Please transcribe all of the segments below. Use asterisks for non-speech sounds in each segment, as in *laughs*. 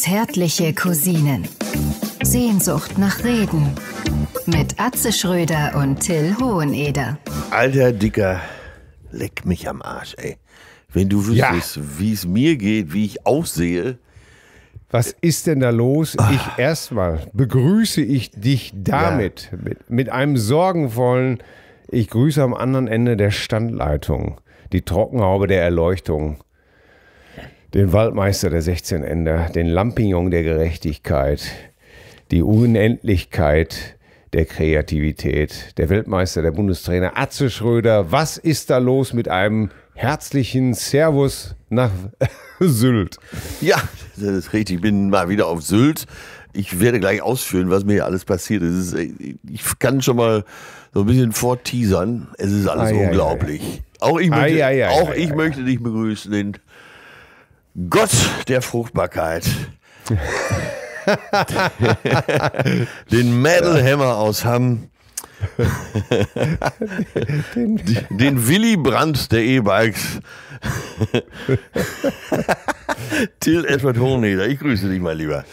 Zärtliche Cousinen. Sehnsucht nach Reden. Mit Atze Schröder und Till Hoheneder. Alter Dicker, leck mich am Arsch, ey. Wenn du wüsstest, ja. wie es mir geht, wie ich aussehe. Was ist denn da los? Ach. Ich erstmal begrüße ich dich damit, ja. mit, mit einem sorgenvollen, ich grüße am anderen Ende der Standleitung, die Trockenhaube der Erleuchtung den Waldmeister der 16 Änder, den Lampignon der Gerechtigkeit, die Unendlichkeit der Kreativität, der Weltmeister der Bundestrainer Atze Schröder. Was ist da los mit einem herzlichen Servus nach *laughs* Sylt? Ja, das ist richtig. Ich bin mal wieder auf Sylt. Ich werde gleich ausführen, was mir hier alles passiert ist. Äh, ich kann schon mal so ein bisschen vorteasern. Es ist alles ah, unglaublich. Ja, ja. Auch ich möchte, auch ich möchte dich begrüßen, den Gott der Fruchtbarkeit. den Metal Hammer aus Hamm. den, den Willy Brandt der E-Bikes. Till Edward Hohneder, ich grüße dich, mein Lieber.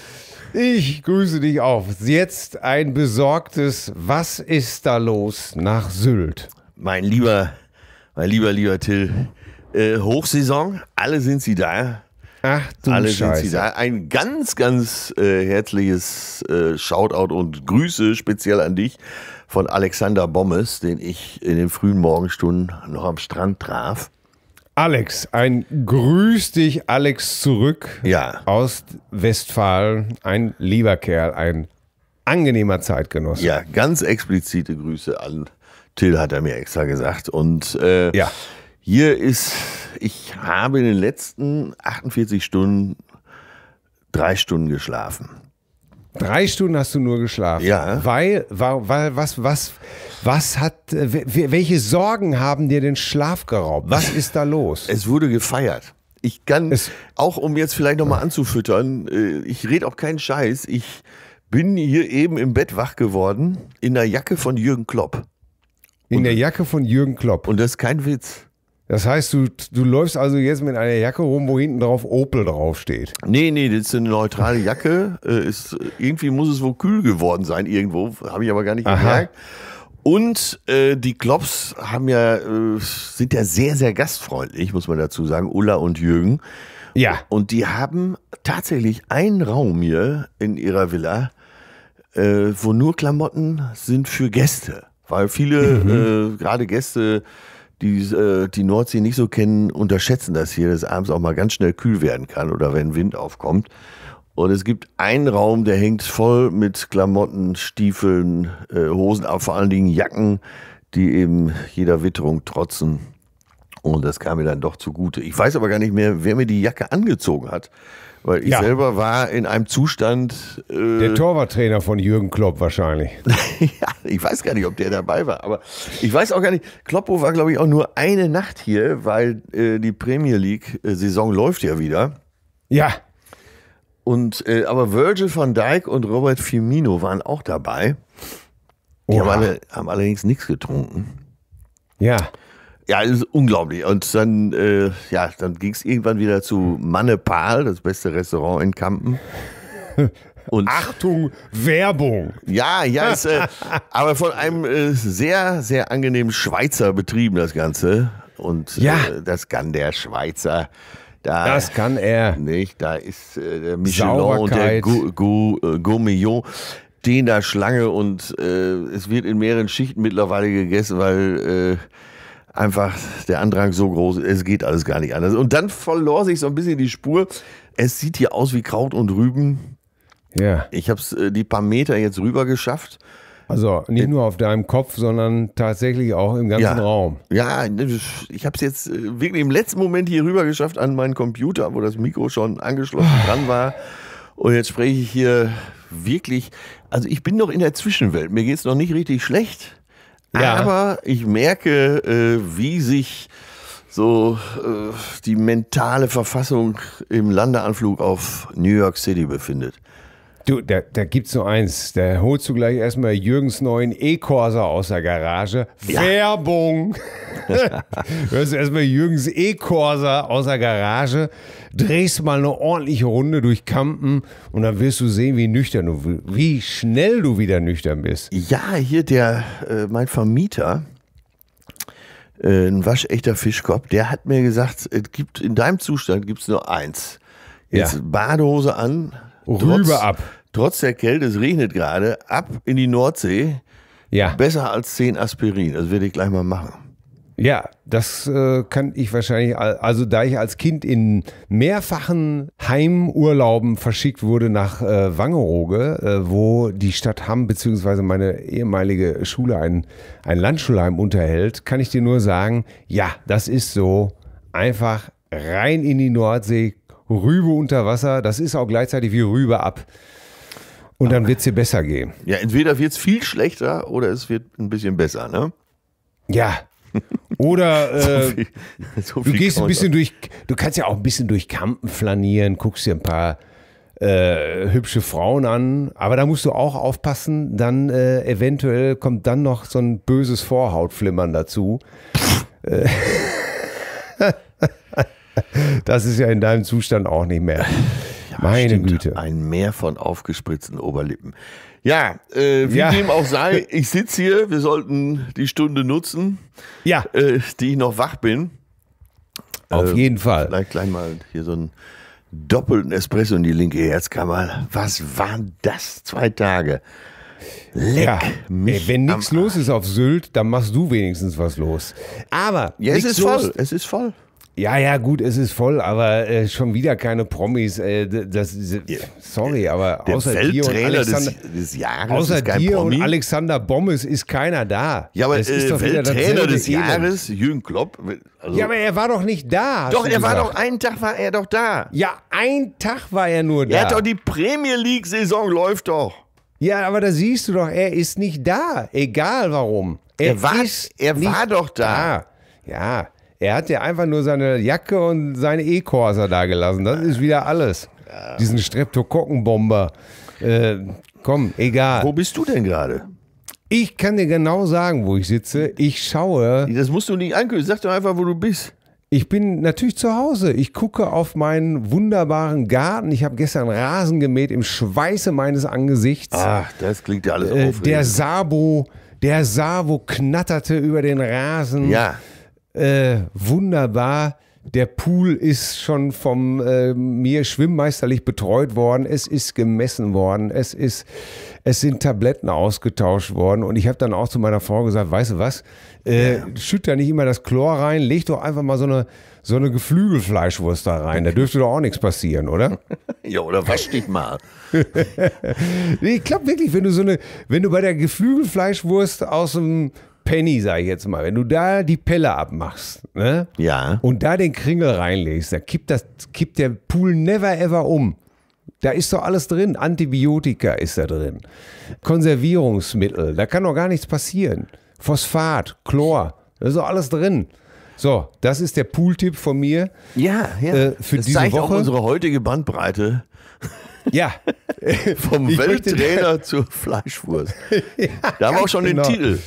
Ich grüße dich auch. Jetzt ein besorgtes Was ist da los nach Sylt? Mein lieber, mein lieber, lieber Till, äh, Hochsaison, alle sind sie da. Ach du Alle Scheiße. Ein ganz, ganz äh, herzliches äh, Shoutout und Grüße speziell an dich von Alexander Bommes, den ich in den frühen Morgenstunden noch am Strand traf. Alex, ein Grüß dich, Alex, zurück ja. aus Westfalen. Ein lieber Kerl, ein angenehmer Zeitgenosse. Ja, ganz explizite Grüße an Till, hat er mir extra gesagt. Und äh, ja. Hier ist, ich habe in den letzten 48 Stunden drei Stunden geschlafen. Drei Stunden hast du nur geschlafen. Ja. Weil, weil was, was, was hat, äh, welche Sorgen haben dir den Schlaf geraubt? Was ist da los? Es wurde gefeiert. Ich kann, es auch um jetzt vielleicht nochmal anzufüttern, äh, ich rede auch keinen Scheiß. Ich bin hier eben im Bett wach geworden in der Jacke von Jürgen Klopp. In Und, der Jacke von Jürgen Klopp. Und das ist kein Witz. Das heißt, du, du läufst also jetzt mit einer Jacke rum, wo hinten drauf Opel draufsteht. Nee, nee, das ist eine neutrale Jacke. Äh, ist, irgendwie muss es wohl kühl geworden sein, irgendwo. Habe ich aber gar nicht gemerkt. Und äh, die Klops haben ja, äh, sind ja sehr, sehr gastfreundlich, muss man dazu sagen, Ulla und Jürgen. Ja. Und die haben tatsächlich einen Raum hier in ihrer Villa, äh, wo nur Klamotten sind für Gäste. Weil viele, mhm. Äh, gerade Gäste, die äh, die Nordsee nicht so kennen, unterschätzen das hier, dass abends auch mal ganz schnell kühl werden kann oder wenn Wind aufkommt. Und es gibt einen Raum, der hängt voll mit Klamotten, Stiefeln, äh, Hosen, aber vor allen Dingen Jacken, die eben jeder Witterung trotzen. Und das kam mir dann doch zugute. Ich weiß aber gar nicht mehr, wer mir die Jacke angezogen hat. Weil ich ja. selber war in einem Zustand. Äh der Torwarttrainer von Jürgen Klopp wahrscheinlich. *laughs* ja, ich weiß gar nicht, ob der dabei war. Aber ich weiß auch gar nicht. Kloppo war, glaube ich, auch nur eine Nacht hier, weil äh, die Premier League-Saison äh, läuft ja wieder. Ja. Und, äh, aber Virgil van Dijk und Robert Firmino waren auch dabei. Die haben, alle, haben allerdings nichts getrunken. Ja. Ja, ist unglaublich. Und dann, äh, ja, dann ging es irgendwann wieder zu Mannepal, das beste Restaurant in Kampen. *laughs* Und Achtung, Werbung. Ja, ja, ist, äh, *laughs* aber von einem äh, sehr, sehr angenehmen Schweizer betrieben, das Ganze. Und äh, ja. das kann der Schweizer. Da, das kann er. Nicht, da ist äh, der Michelin und der äh, Gourmillon Den da Schlange und äh, es wird in mehreren Schichten mittlerweile gegessen, weil Äh, einfach der Andrang so groß, es geht alles gar nicht anders. Und dann verlor sich so ein bisschen die Spur. Es sieht hier aus wie Kraut und Rüben. Ja. Ich habe es äh, die paar Meter jetzt rüber geschafft. Also nicht äh, nur auf deinem Kopf, sondern tatsächlich auch im ganzen ja. Raum. Ja, ich habe es jetzt äh, wirklich im letzten Moment hier rüber geschafft an meinen Computer, wo das Mikro schon angeschlossen dran war. Und jetzt spreche ich hier wirklich, also ich bin noch in der Zwischenwelt, mir geht es noch nicht richtig schlecht. Ja. Aber ich merke, äh, wie sich so äh, die mentale Verfassung im Landeanflug auf New York City befindet. Du, da, da es nur eins. Da holst du gleich erstmal Jürgens neuen E-Corsa aus der Garage. Ja. Werbung! *laughs* du hörst erstmal Jürgens E-Corsa aus der Garage, drehst mal eine ordentliche Runde durch Kampen und dann wirst du sehen, wie nüchtern du, wie schnell du wieder nüchtern bist. Ja, hier der, äh, mein Vermieter, äh, ein waschechter Fischkopf, der hat mir gesagt, es gibt, in deinem Zustand gibt es nur eins. Jetzt ja. Badehose an, Rübe ab trotz der Kälte, es regnet gerade, ab in die Nordsee. Ja. Besser als 10 Aspirin. Das werde ich gleich mal machen. Ja, das äh, kann ich wahrscheinlich, also da ich als Kind in mehrfachen Heimurlauben verschickt wurde nach äh, Wangerooge, äh, wo die Stadt Hamm bzw. meine ehemalige Schule ein, ein Landschulheim unterhält, kann ich dir nur sagen, ja, das ist so. Einfach rein in die Nordsee, Rübe unter Wasser, das ist auch gleichzeitig wie Rübe ab. Und dann wird es dir besser gehen. Ja, entweder wird es viel schlechter oder es wird ein bisschen besser, ne? Ja. Oder *laughs* äh, so viel, so du gehst ein bisschen durch, du kannst ja auch ein bisschen durch Kampen flanieren, guckst dir ein paar äh, hübsche Frauen an, aber da musst du auch aufpassen, dann äh, eventuell kommt dann noch so ein böses Vorhautflimmern dazu. Äh, *laughs* das ist ja in deinem Zustand auch nicht mehr. Da Meine Güte. Ein Meer von aufgespritzten Oberlippen. Ja, äh, wie ja. dem auch sei, *laughs* ich sitze hier. Wir sollten die Stunde nutzen, ja. äh, die ich noch wach bin. Auf äh, jeden Fall. Vielleicht gleich mal hier so einen doppelten Espresso in die linke Herzkammer. Was waren das? Zwei Tage. Leck ja, mich wenn nichts los ist auf Sylt, dann machst du wenigstens was los. Aber ja, es ist voll. Los. Es ist voll. Ja, ja, gut, es ist voll, aber äh, schon wieder keine Promis. Äh, das, sorry, äh, aber der außer dir und Alexander, des, des Jahres außer dir Promi. und Alexander Bommes ist keiner da. Ja, aber das äh, ist doch Welttrainer des Jahres, Jürgen Klopp. Also ja, aber er war doch nicht da. Doch, er gesagt. war doch einen Tag war er doch da. Ja, ein Tag war er nur da. Er hat doch die Premier League Saison läuft doch. Ja, aber da siehst du doch, er ist nicht da, egal warum. Er, er war, er war doch da. da. Ja. Er hat ja einfach nur seine Jacke und seine E-Corser da gelassen. Das ist wieder alles. Diesen Streptokokkenbomber. Äh, komm, egal. Wo bist du denn gerade? Ich kann dir genau sagen, wo ich sitze. Ich schaue. Das musst du nicht ankündigen. Sag doch einfach, wo du bist. Ich bin natürlich zu Hause. Ich gucke auf meinen wunderbaren Garten. Ich habe gestern Rasen gemäht im Schweiße meines Angesichts. Ach, das klingt ja alles äh, aufregend. Der Sabo, der Sabo knatterte über den Rasen. Ja. Äh, wunderbar. Der Pool ist schon vom äh, mir schwimmmeisterlich betreut worden. Es ist gemessen worden. Es ist, es sind Tabletten ausgetauscht worden. Und ich habe dann auch zu meiner Frau gesagt: Weißt du was? Äh, ja. Schütt da nicht immer das Chlor rein. Leg doch einfach mal so eine so eine Geflügelfleischwurst da rein. Da dürfte doch auch nichts passieren, oder? *laughs* ja, oder wasch dich mal. ich glaube *laughs* wirklich, wenn du so eine, wenn du bei der Geflügelfleischwurst aus dem Penny, sag ich jetzt mal, wenn du da die Pelle abmachst ne? ja. und da den Kringel reinlegst, dann kippt, das, kippt der Pool never ever um. Da ist doch alles drin. Antibiotika ist da drin. Konservierungsmittel. Da kann doch gar nichts passieren. Phosphat, Chlor. Da ist doch alles drin. So, das ist der Pool-Tipp von mir. Ja, ja. Äh, für das diese zeigt Woche. auch unsere heutige Bandbreite. Ja. *laughs* Vom Welttrainer zur Fleischwurst. *laughs* ja, da haben wir auch schon genau. den Titel.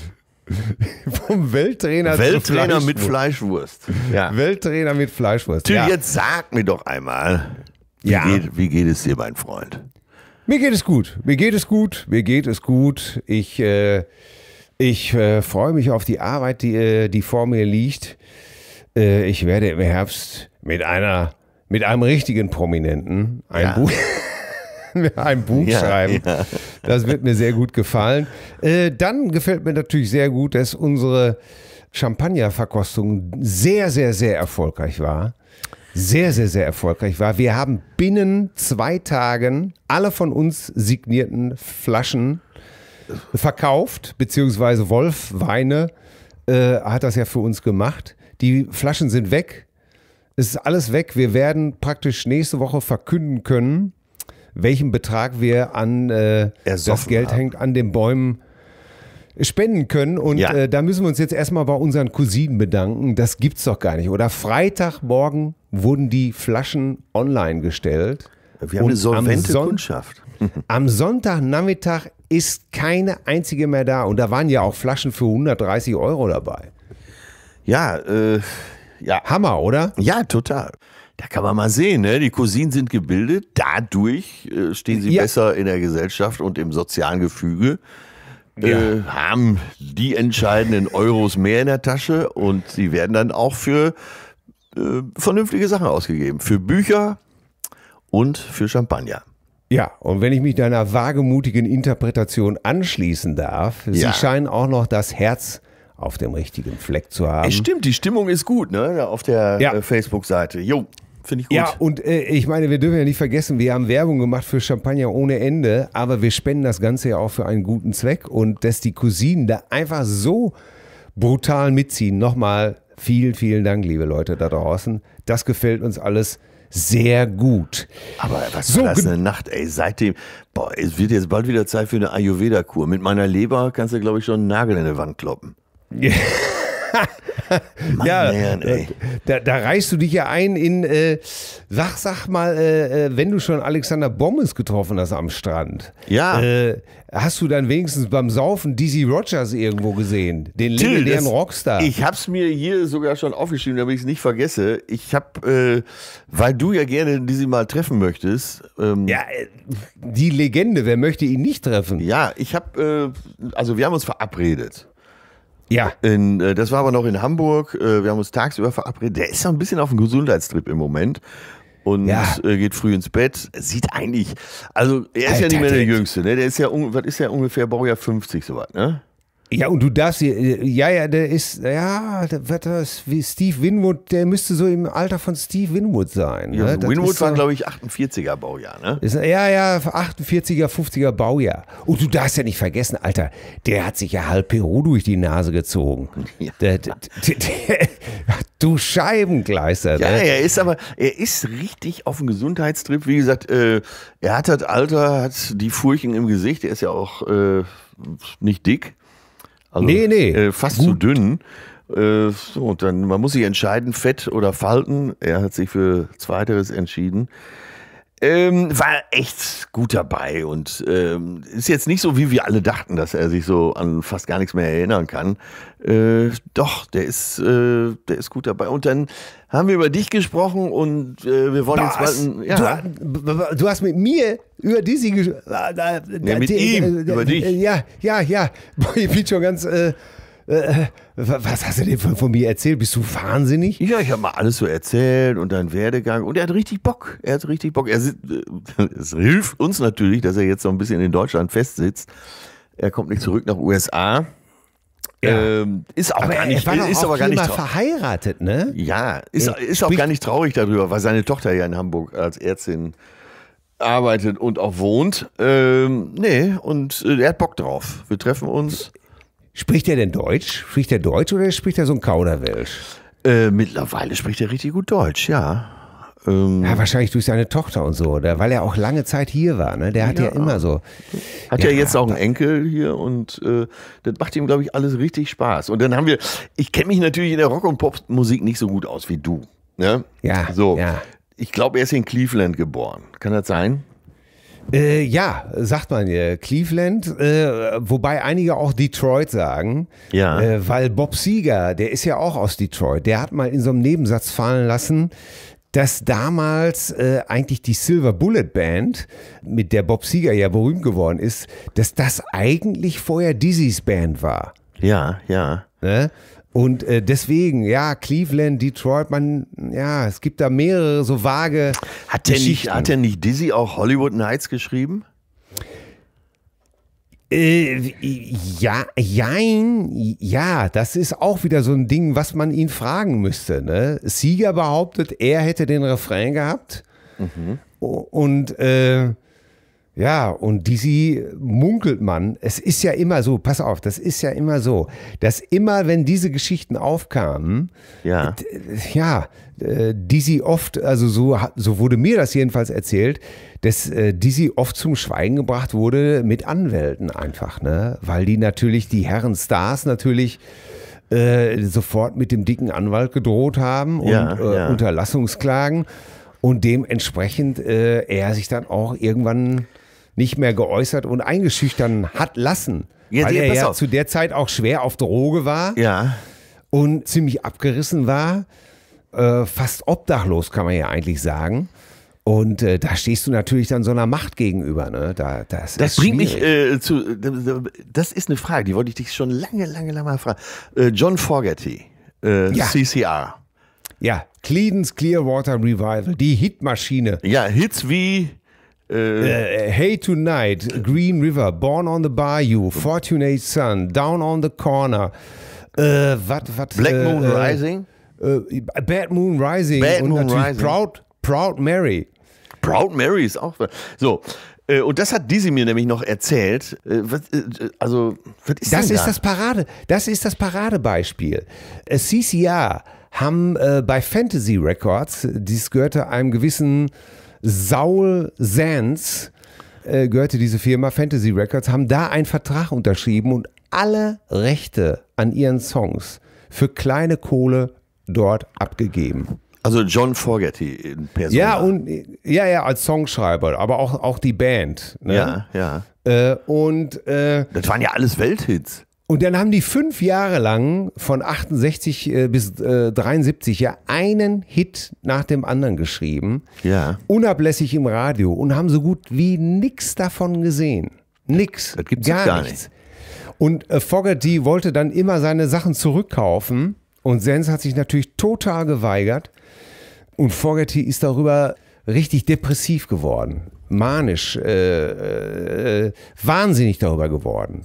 *laughs* Vom Welttrainer Welttrainer Fleischwurst. mit Fleischwurst. Ja. Welttrainer mit Fleischwurst. Tü, ja. jetzt sag mir doch einmal, wie, ja. geht, wie geht es dir, mein Freund? Mir geht es gut. Mir geht es gut. Mir geht es gut. Ich, äh, ich äh, freue mich auf die Arbeit, die, äh, die vor mir liegt. Äh, ich werde im Herbst mit einer, mit einem richtigen Prominenten ein ja. Buch. *laughs* *laughs* wir ein Buch ja, schreiben. Ja. Das wird mir sehr gut gefallen. Äh, dann gefällt mir natürlich sehr gut, dass unsere Champagnerverkostung sehr, sehr, sehr erfolgreich war. Sehr, sehr, sehr erfolgreich war. Wir haben binnen zwei Tagen alle von uns signierten Flaschen verkauft, beziehungsweise Wolf Weine äh, hat das ja für uns gemacht. Die Flaschen sind weg. Es ist alles weg. Wir werden praktisch nächste Woche verkünden können, welchen Betrag wir an äh, das Geld haben. hängt an den Bäumen spenden können. Und ja. äh, da müssen wir uns jetzt erstmal bei unseren Cousinen bedanken. Das gibt's doch gar nicht, oder? Freitagmorgen wurden die Flaschen online gestellt. Wir haben eine solvente am Kundschaft. *laughs* Am Sonntagnachmittag ist keine einzige mehr da. Und da waren ja auch Flaschen für 130 Euro dabei. Ja, äh, ja. Hammer, oder? Ja, total. Da kann man mal sehen, ne? die Cousinen sind gebildet, dadurch äh, stehen sie ja. besser in der Gesellschaft und im sozialen Gefüge. Äh, ja. Äh, haben die entscheidenden Euros mehr in der Tasche und sie werden dann auch für äh, vernünftige Sachen ausgegeben. Für Bücher und für Champagner. Ja, und wenn ich mich deiner wagemutigen Interpretation anschließen darf, ja. sie scheinen auch noch das Herz auf dem richtigen Fleck zu haben. Es stimmt, die Stimmung ist gut, ne? Auf der ja. Äh, Facebook-Seite. Jo. Finde ich gut. Ja, und äh, ich meine, wir dürfen ja nicht vergessen, wir haben Werbung gemacht für Champagner ohne Ende, aber wir spenden das Ganze ja auch für einen guten Zweck. Und dass die Cousinen da einfach so brutal mitziehen, nochmal vielen, vielen Dank, liebe Leute da draußen. Das gefällt uns alles sehr gut. Aber was so, war das eine Nacht, ey? Seitdem, boah, es wird jetzt bald wieder Zeit für eine Ayurveda-Kur. Mit meiner Leber kannst du, glaube ich, schon einen Nagel in die Wand kloppen. *laughs* *laughs* Mann, ja, Mann, ey. Da, da, reichst du dich ja ein in, äh, sag, sag mal, äh, äh, wenn du schon Alexander Bommes getroffen hast am Strand. Ja. Äh, hast du dann wenigstens beim Saufen Dizzy Rogers irgendwo gesehen? Den Till, legendären das, Rockstar. Ich hab's mir hier sogar schon aufgeschrieben, damit ich es nicht vergesse. Ich hab, äh, weil du ja gerne Dizzy mal treffen möchtest. Ähm, ja, äh, die Legende, wer möchte ihn nicht treffen? Ja, ich hab, also wir haben uns verabredet. Ja. In, äh, das war aber noch in Hamburg. Äh, wir haben uns tagsüber verabredet. Der ist ja ein bisschen auf dem Gesundheitstrip im Moment. Und ja. äh, geht früh ins Bett. Sieht eigentlich, also er ist Alter, ja nicht mehr der Jüngste, ne? Der ist ja, was ist ja ungefähr Baujahr 50 soweit, ne? Ja, und du darfst hier, ja, ja, der ist, ja, der wird das wie Steve Winwood, der müsste so im Alter von Steve Winwood sein. Ja, ne? Winwood war, glaube ich, 48er Baujahr, ne? Ist, ja, ja, 48er, 50er Baujahr. Und du darfst ja nicht vergessen, Alter, der hat sich ja halb Peru durch die Nase gezogen. *laughs* Ja. Der, der, der, du Scheibengleister. Ja, ne? er ist aber, er ist richtig auf dem Gesundheitstrip. Wie gesagt, äh, er hat das Alter, hat die Furchen im Gesicht, er ist ja auch äh, nicht dick. Also, nee, nee. Äh, fast Gut. zu dünn. Äh, so, und dann, man muss sich entscheiden, Fett oder Falten. Er hat sich für Zweiteres entschieden. Ähm, war echt gut dabei und ähm, ist jetzt nicht so, wie wir alle dachten, dass er sich so an fast gar nichts mehr erinnern kann. Äh, doch, der ist, äh, der ist gut dabei. Und dann haben wir über dich gesprochen und äh, wir wollen Was? jetzt mal. Ja. Du, du, hast mit mir über Dizzy gesprochen. Äh, ja, mit die, ihm, über dich. Ja, ja, ja. Boah, ich bin schon ganz. Äh, äh, was hast du denn von, von, mir erzählt? Bist du wahnsinnig? Ja, ich habe mal alles so erzählt und deinen Werdegang. Und er hat richtig Bock. Er hat richtig Bock. Er, äh, *laughs* es hilft uns natürlich, dass er jetzt so ein bisschen in Deutschland festsitzt. Er kommt nicht zurück nach USA. Ja. Ähm, ist auch aber gar nicht, er war ist auch aber gar nicht verheiratet, ne? Ja, ist, er ist auch gar nicht traurig darüber, weil seine Tochter ja in Hamburg als Ärztin arbeitet und auch wohnt. Ähm, nee, und äh, er hat Bock drauf. Wir treffen uns. Spricht er denn Deutsch? Spricht er Deutsch oder spricht er so ein Kauderwelsch? Äh, mittlerweile spricht er richtig gut Deutsch, ja. Ähm ja, wahrscheinlich durch seine Tochter und so, oder? weil er auch lange Zeit hier war. Ne? Der hat ja, ja immer so. Hat ja, ja jetzt auch einen Enkel hier und äh, das macht ihm, glaube ich, alles richtig Spaß. Und dann haben wir, ich kenne mich natürlich in der Rock- und Popmusik nicht so gut aus wie du. Ne? Ja. So. Ja. Ich glaube, er ist in Cleveland geboren. Kann das sein? Äh, ja, sagt man hier, Cleveland, äh, wobei einige auch Detroit sagen, ja. Äh, weil Bob Seeger, der ist ja auch aus Detroit, der hat mal in so einem Nebensatz fallen lassen, dass damals äh, eigentlich die Silver Bullet Band, mit der Bob Seeger ja berühmt geworden ist, dass das eigentlich vorher Dizzy's Band war. Ja, ja. Ne? Und äh, deswegen, ja, Cleveland, Detroit, man, ja, es gibt da mehrere so vage hat der Nicht, hat denn nicht Dizzy auch Hollywood Nights geschrieben? Äh, ja, jein, ja, das ist auch wieder so ein Ding, was man ihn fragen müsste. Ne? Sieger behauptet, er hätte den Refrain gehabt. Mhm. Und äh, ja, und Dizzy munkelt man. Es ist ja immer so, pass auf, das ist ja immer so, dass immer, wenn diese Geschichten aufkamen, ja, ja Dizzy oft, also so, so wurde mir das jedenfalls erzählt, dass äh, Dizzy oft zum Schweigen gebracht wurde mit Anwälten einfach, ne? Weil die natürlich, die Herren Stars natürlich äh, sofort mit dem dicken Anwalt gedroht haben und ja, äh, ja. Äh, Unterlassungsklagen. Und dementsprechend äh, er sich dann auch irgendwann nicht mehr geäußert und eingeschüchtern hat lassen. Ja, weil die, er ja auf. zu der Zeit auch schwer auf Droge war ja. und ziemlich abgerissen war. Äh, fast obdachlos, kann man ja eigentlich sagen. Und äh, da stehst du natürlich dann so einer Macht gegenüber. Ne? Da, das, das bringt mich äh, zu. Das ist eine Frage, die wollte ich dich schon lange, lange, lange mal fragen. Äh, John Fogerty, äh, ja. CCR. Ja, Cleedence Clearwater Revival, die Hitmaschine. Ja, Hits wie äh, äh, hey Tonight, Green River, Born on the Bayou, Fortunate Sun, Down on the Corner, äh, wat, wat, Black äh, Moon äh, Rising? Äh, Bad Moon Rising Bad und Moon natürlich Rising. Proud, Proud Mary. Proud Mary ist auch. So, und das hat Dizzy mir nämlich noch erzählt. Also, was ist das? Ist das, Parade, das ist das Paradebeispiel. CCR haben bei Fantasy Records, dies gehörte einem gewissen Saul Sands äh, gehörte diese Firma Fantasy Records, haben da einen Vertrag unterschrieben und alle Rechte an ihren Songs für kleine Kohle dort abgegeben. Also John Fogerty in Person. Ja, und ja, ja, als Songschreiber, aber auch, auch die Band. Ne? Ja, ja. Äh, und äh, das waren ja alles Welthits. Und dann haben die fünf Jahre lang von 68 äh, bis äh, 73 ja einen Hit nach dem anderen geschrieben. Ja. Unablässig im Radio und haben so gut wie nichts davon gesehen. Nix. Das gibt's gar, gar nichts. Nicht. Und äh, Fogerty wollte dann immer seine Sachen zurückkaufen und Sens hat sich natürlich total geweigert. Und Fogerty ist darüber richtig depressiv geworden, manisch, Äh, äh, äh wahnsinnig darüber geworden.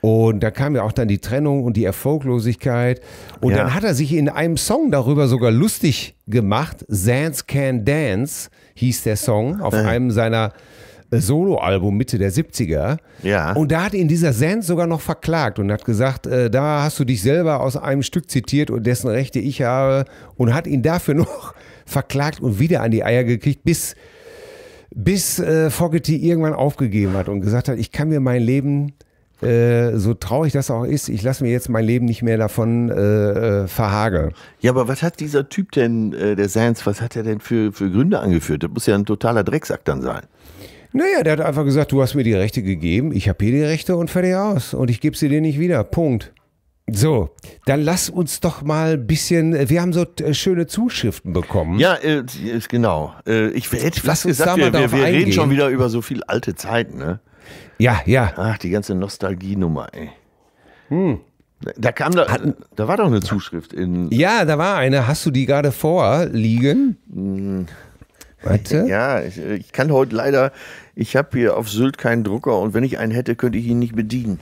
Und da kam ja auch dann die Trennung und die Erfolglosigkeit. Und ja. dann hat er sich in einem Song darüber sogar lustig gemacht. Sans Can Dance hieß der Song auf äh. einem seiner äh, Soloalbum Mitte der 70er. Ja. Und da hat ihn dieser Sans sogar noch verklagt und hat gesagt, äh, da hast du dich selber aus einem Stück zitiert und dessen Rechte ich habe und hat ihn dafür *laughs* noch verklagt und wieder an die Eier gekriegt, bis, bis äh, Fogerty irgendwann aufgegeben hat und gesagt hat, ich kann mir mein Leben äh, so traurig das auch ist, ich lasse mir jetzt mein Leben nicht mehr davon äh, äh verhageln. Ja, aber was hat dieser Typ denn, äh, der Sans, was hat er denn für, für Gründe angeführt? Das muss ja ein totaler Drecksack dann sein. Naja, der hat einfach gesagt, du hast mir die Rechte gegeben, ich habe hier die Rechte und fertig aus. Und ich gebe sie dir nicht wieder. Punkt. So, dann lass uns doch mal ein bisschen, äh, wir haben so schöne Zuschriften bekommen. Ja, äh, genau. Äh, ich hätte lass uns gesagt, da mal wir, wir, wir reden schon wieder über so viel alte Zeiten, ne? Ja, ja. Ach, die ganze Nostalgienummer, ey. Hm. Da kam da, Hatten, da war doch eine Zuschrift in. Ja, da war eine. Hast du die gerade vorliegen? Hm. Warte. Ja, ich, äh, ich, kann heute leider, ich habe hier auf Sylt keinen Drucker und wenn ich einen hätte, könnte ich ihn nicht bedienen.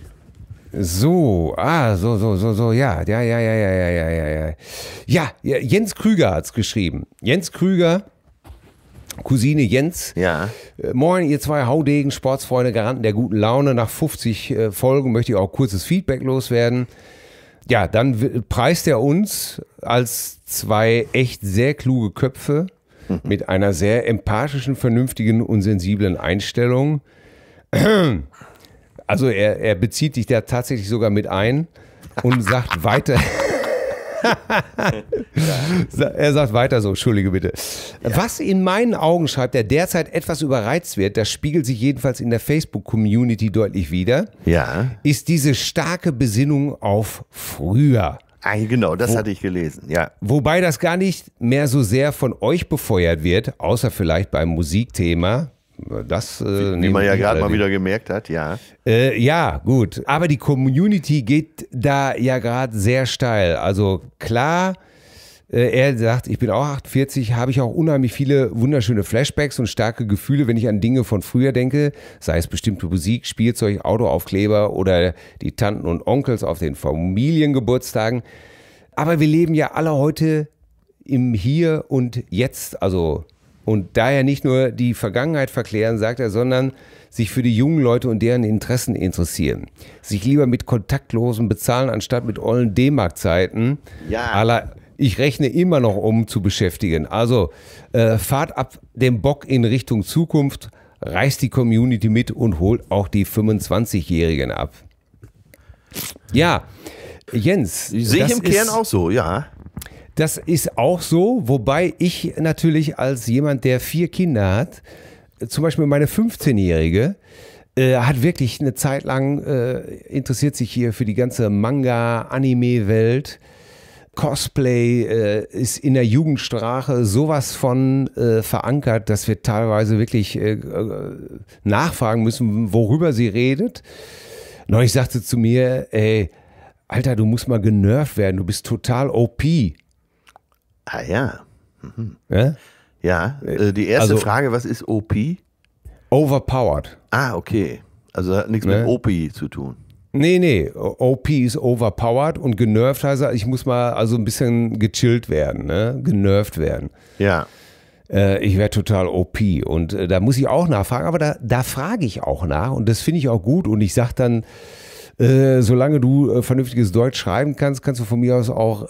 So, ah, so, so, so, so, ja, ja, ja, ja, ja, ja, ja, ja. Ja, Jens Krüger hat es geschrieben. Jens Krüger Cousine Jens. Ja. Äh, moin, ihr zwei Haudegen, Sportsfreunde, Garanten der guten Laune. Nach 50 äh, Folgen möchte ich auch kurzes Feedback loswerden. Ja, dann preist er uns als zwei echt sehr kluge Köpfe mhm. mit einer sehr empathischen, vernünftigen und sensiblen Einstellung. Also er, er bezieht dich da tatsächlich sogar mit ein und sagt weiter. *laughs* Er sagt weiter so, entschuldige bitte. Ja. Was in meinen Augen, schreibt der derzeit etwas überreizt wird, das spiegelt sich jedenfalls in der Facebook-Community deutlich wieder, ja. ist diese starke Besinnung auf früher. Ah, genau, das Wo, hatte ich gelesen, ja. Wobei das gar nicht mehr so sehr von euch befeuert wird, außer vielleicht beim Musikthema, das äh, wie, wie man ja gerade mal wieder gemerkt hat, ja. Äh, ja, gut. Aber die Community geht da ja gerade sehr steil. Also klar, äh, er sagt, ich bin auch 48, habe ich auch unheimlich viele wunderschöne Flashbacks und starke Gefühle, wenn ich an Dinge von früher denke, sei es bestimmte Musik, Spielzeug, Autoaufkleber oder die Tanten und Onkels auf den Familiengeburtstagen. Aber wir leben ja alle heute im Hier und Jetzt, also und daher nicht nur die Vergangenheit verklären, sagt er, sondern sich für die jungen Leute und deren Interessen interessieren. Sich lieber mit kontaktlosen bezahlen, anstatt mit ollen D-Mark-Zeiten. Ja. ich rechne immer noch um zu beschäftigen. Also äh, fahrt ab dem Bock in Richtung Zukunft, reißt die Community mit und holt auch die 25-Jährigen ab. Ja, Jens. Sehe ich im Kern auch so, ja. Das ist auch so, wobei ich natürlich als jemand, der vier Kinder hat, zum Beispiel meine 15-Jährige, äh, hat wirklich eine Zeit lang äh, interessiert sich hier für die ganze Manga-Anime-Welt. Cosplay äh, ist in der Jugendstrache sowas von äh, verankert, dass wir teilweise wirklich äh, äh, nachfragen müssen, worüber sie redet. Neulich sagte zu mir, ey, Alter, du musst mal genervt werden, du bist total OP. Ah ja. Mhm. Ja, ja. Äh, die erste also, Frage, was ist OP? Overpowered. Ah, okay. Also hat nichts ne? mit OP zu tun. Nee, nee, OP ist overpowered und genervt heißt, ich muss mal also ein bisschen gechillt werden, ne? genervt werden. Ja. Äh, ich wäre total OP und äh, da muss ich auch nachfragen, aber da, da frage ich auch nach und das finde ich auch gut und ich sage dann, äh, solange du äh, vernünftiges Deutsch schreiben kannst, kannst du von mir aus auch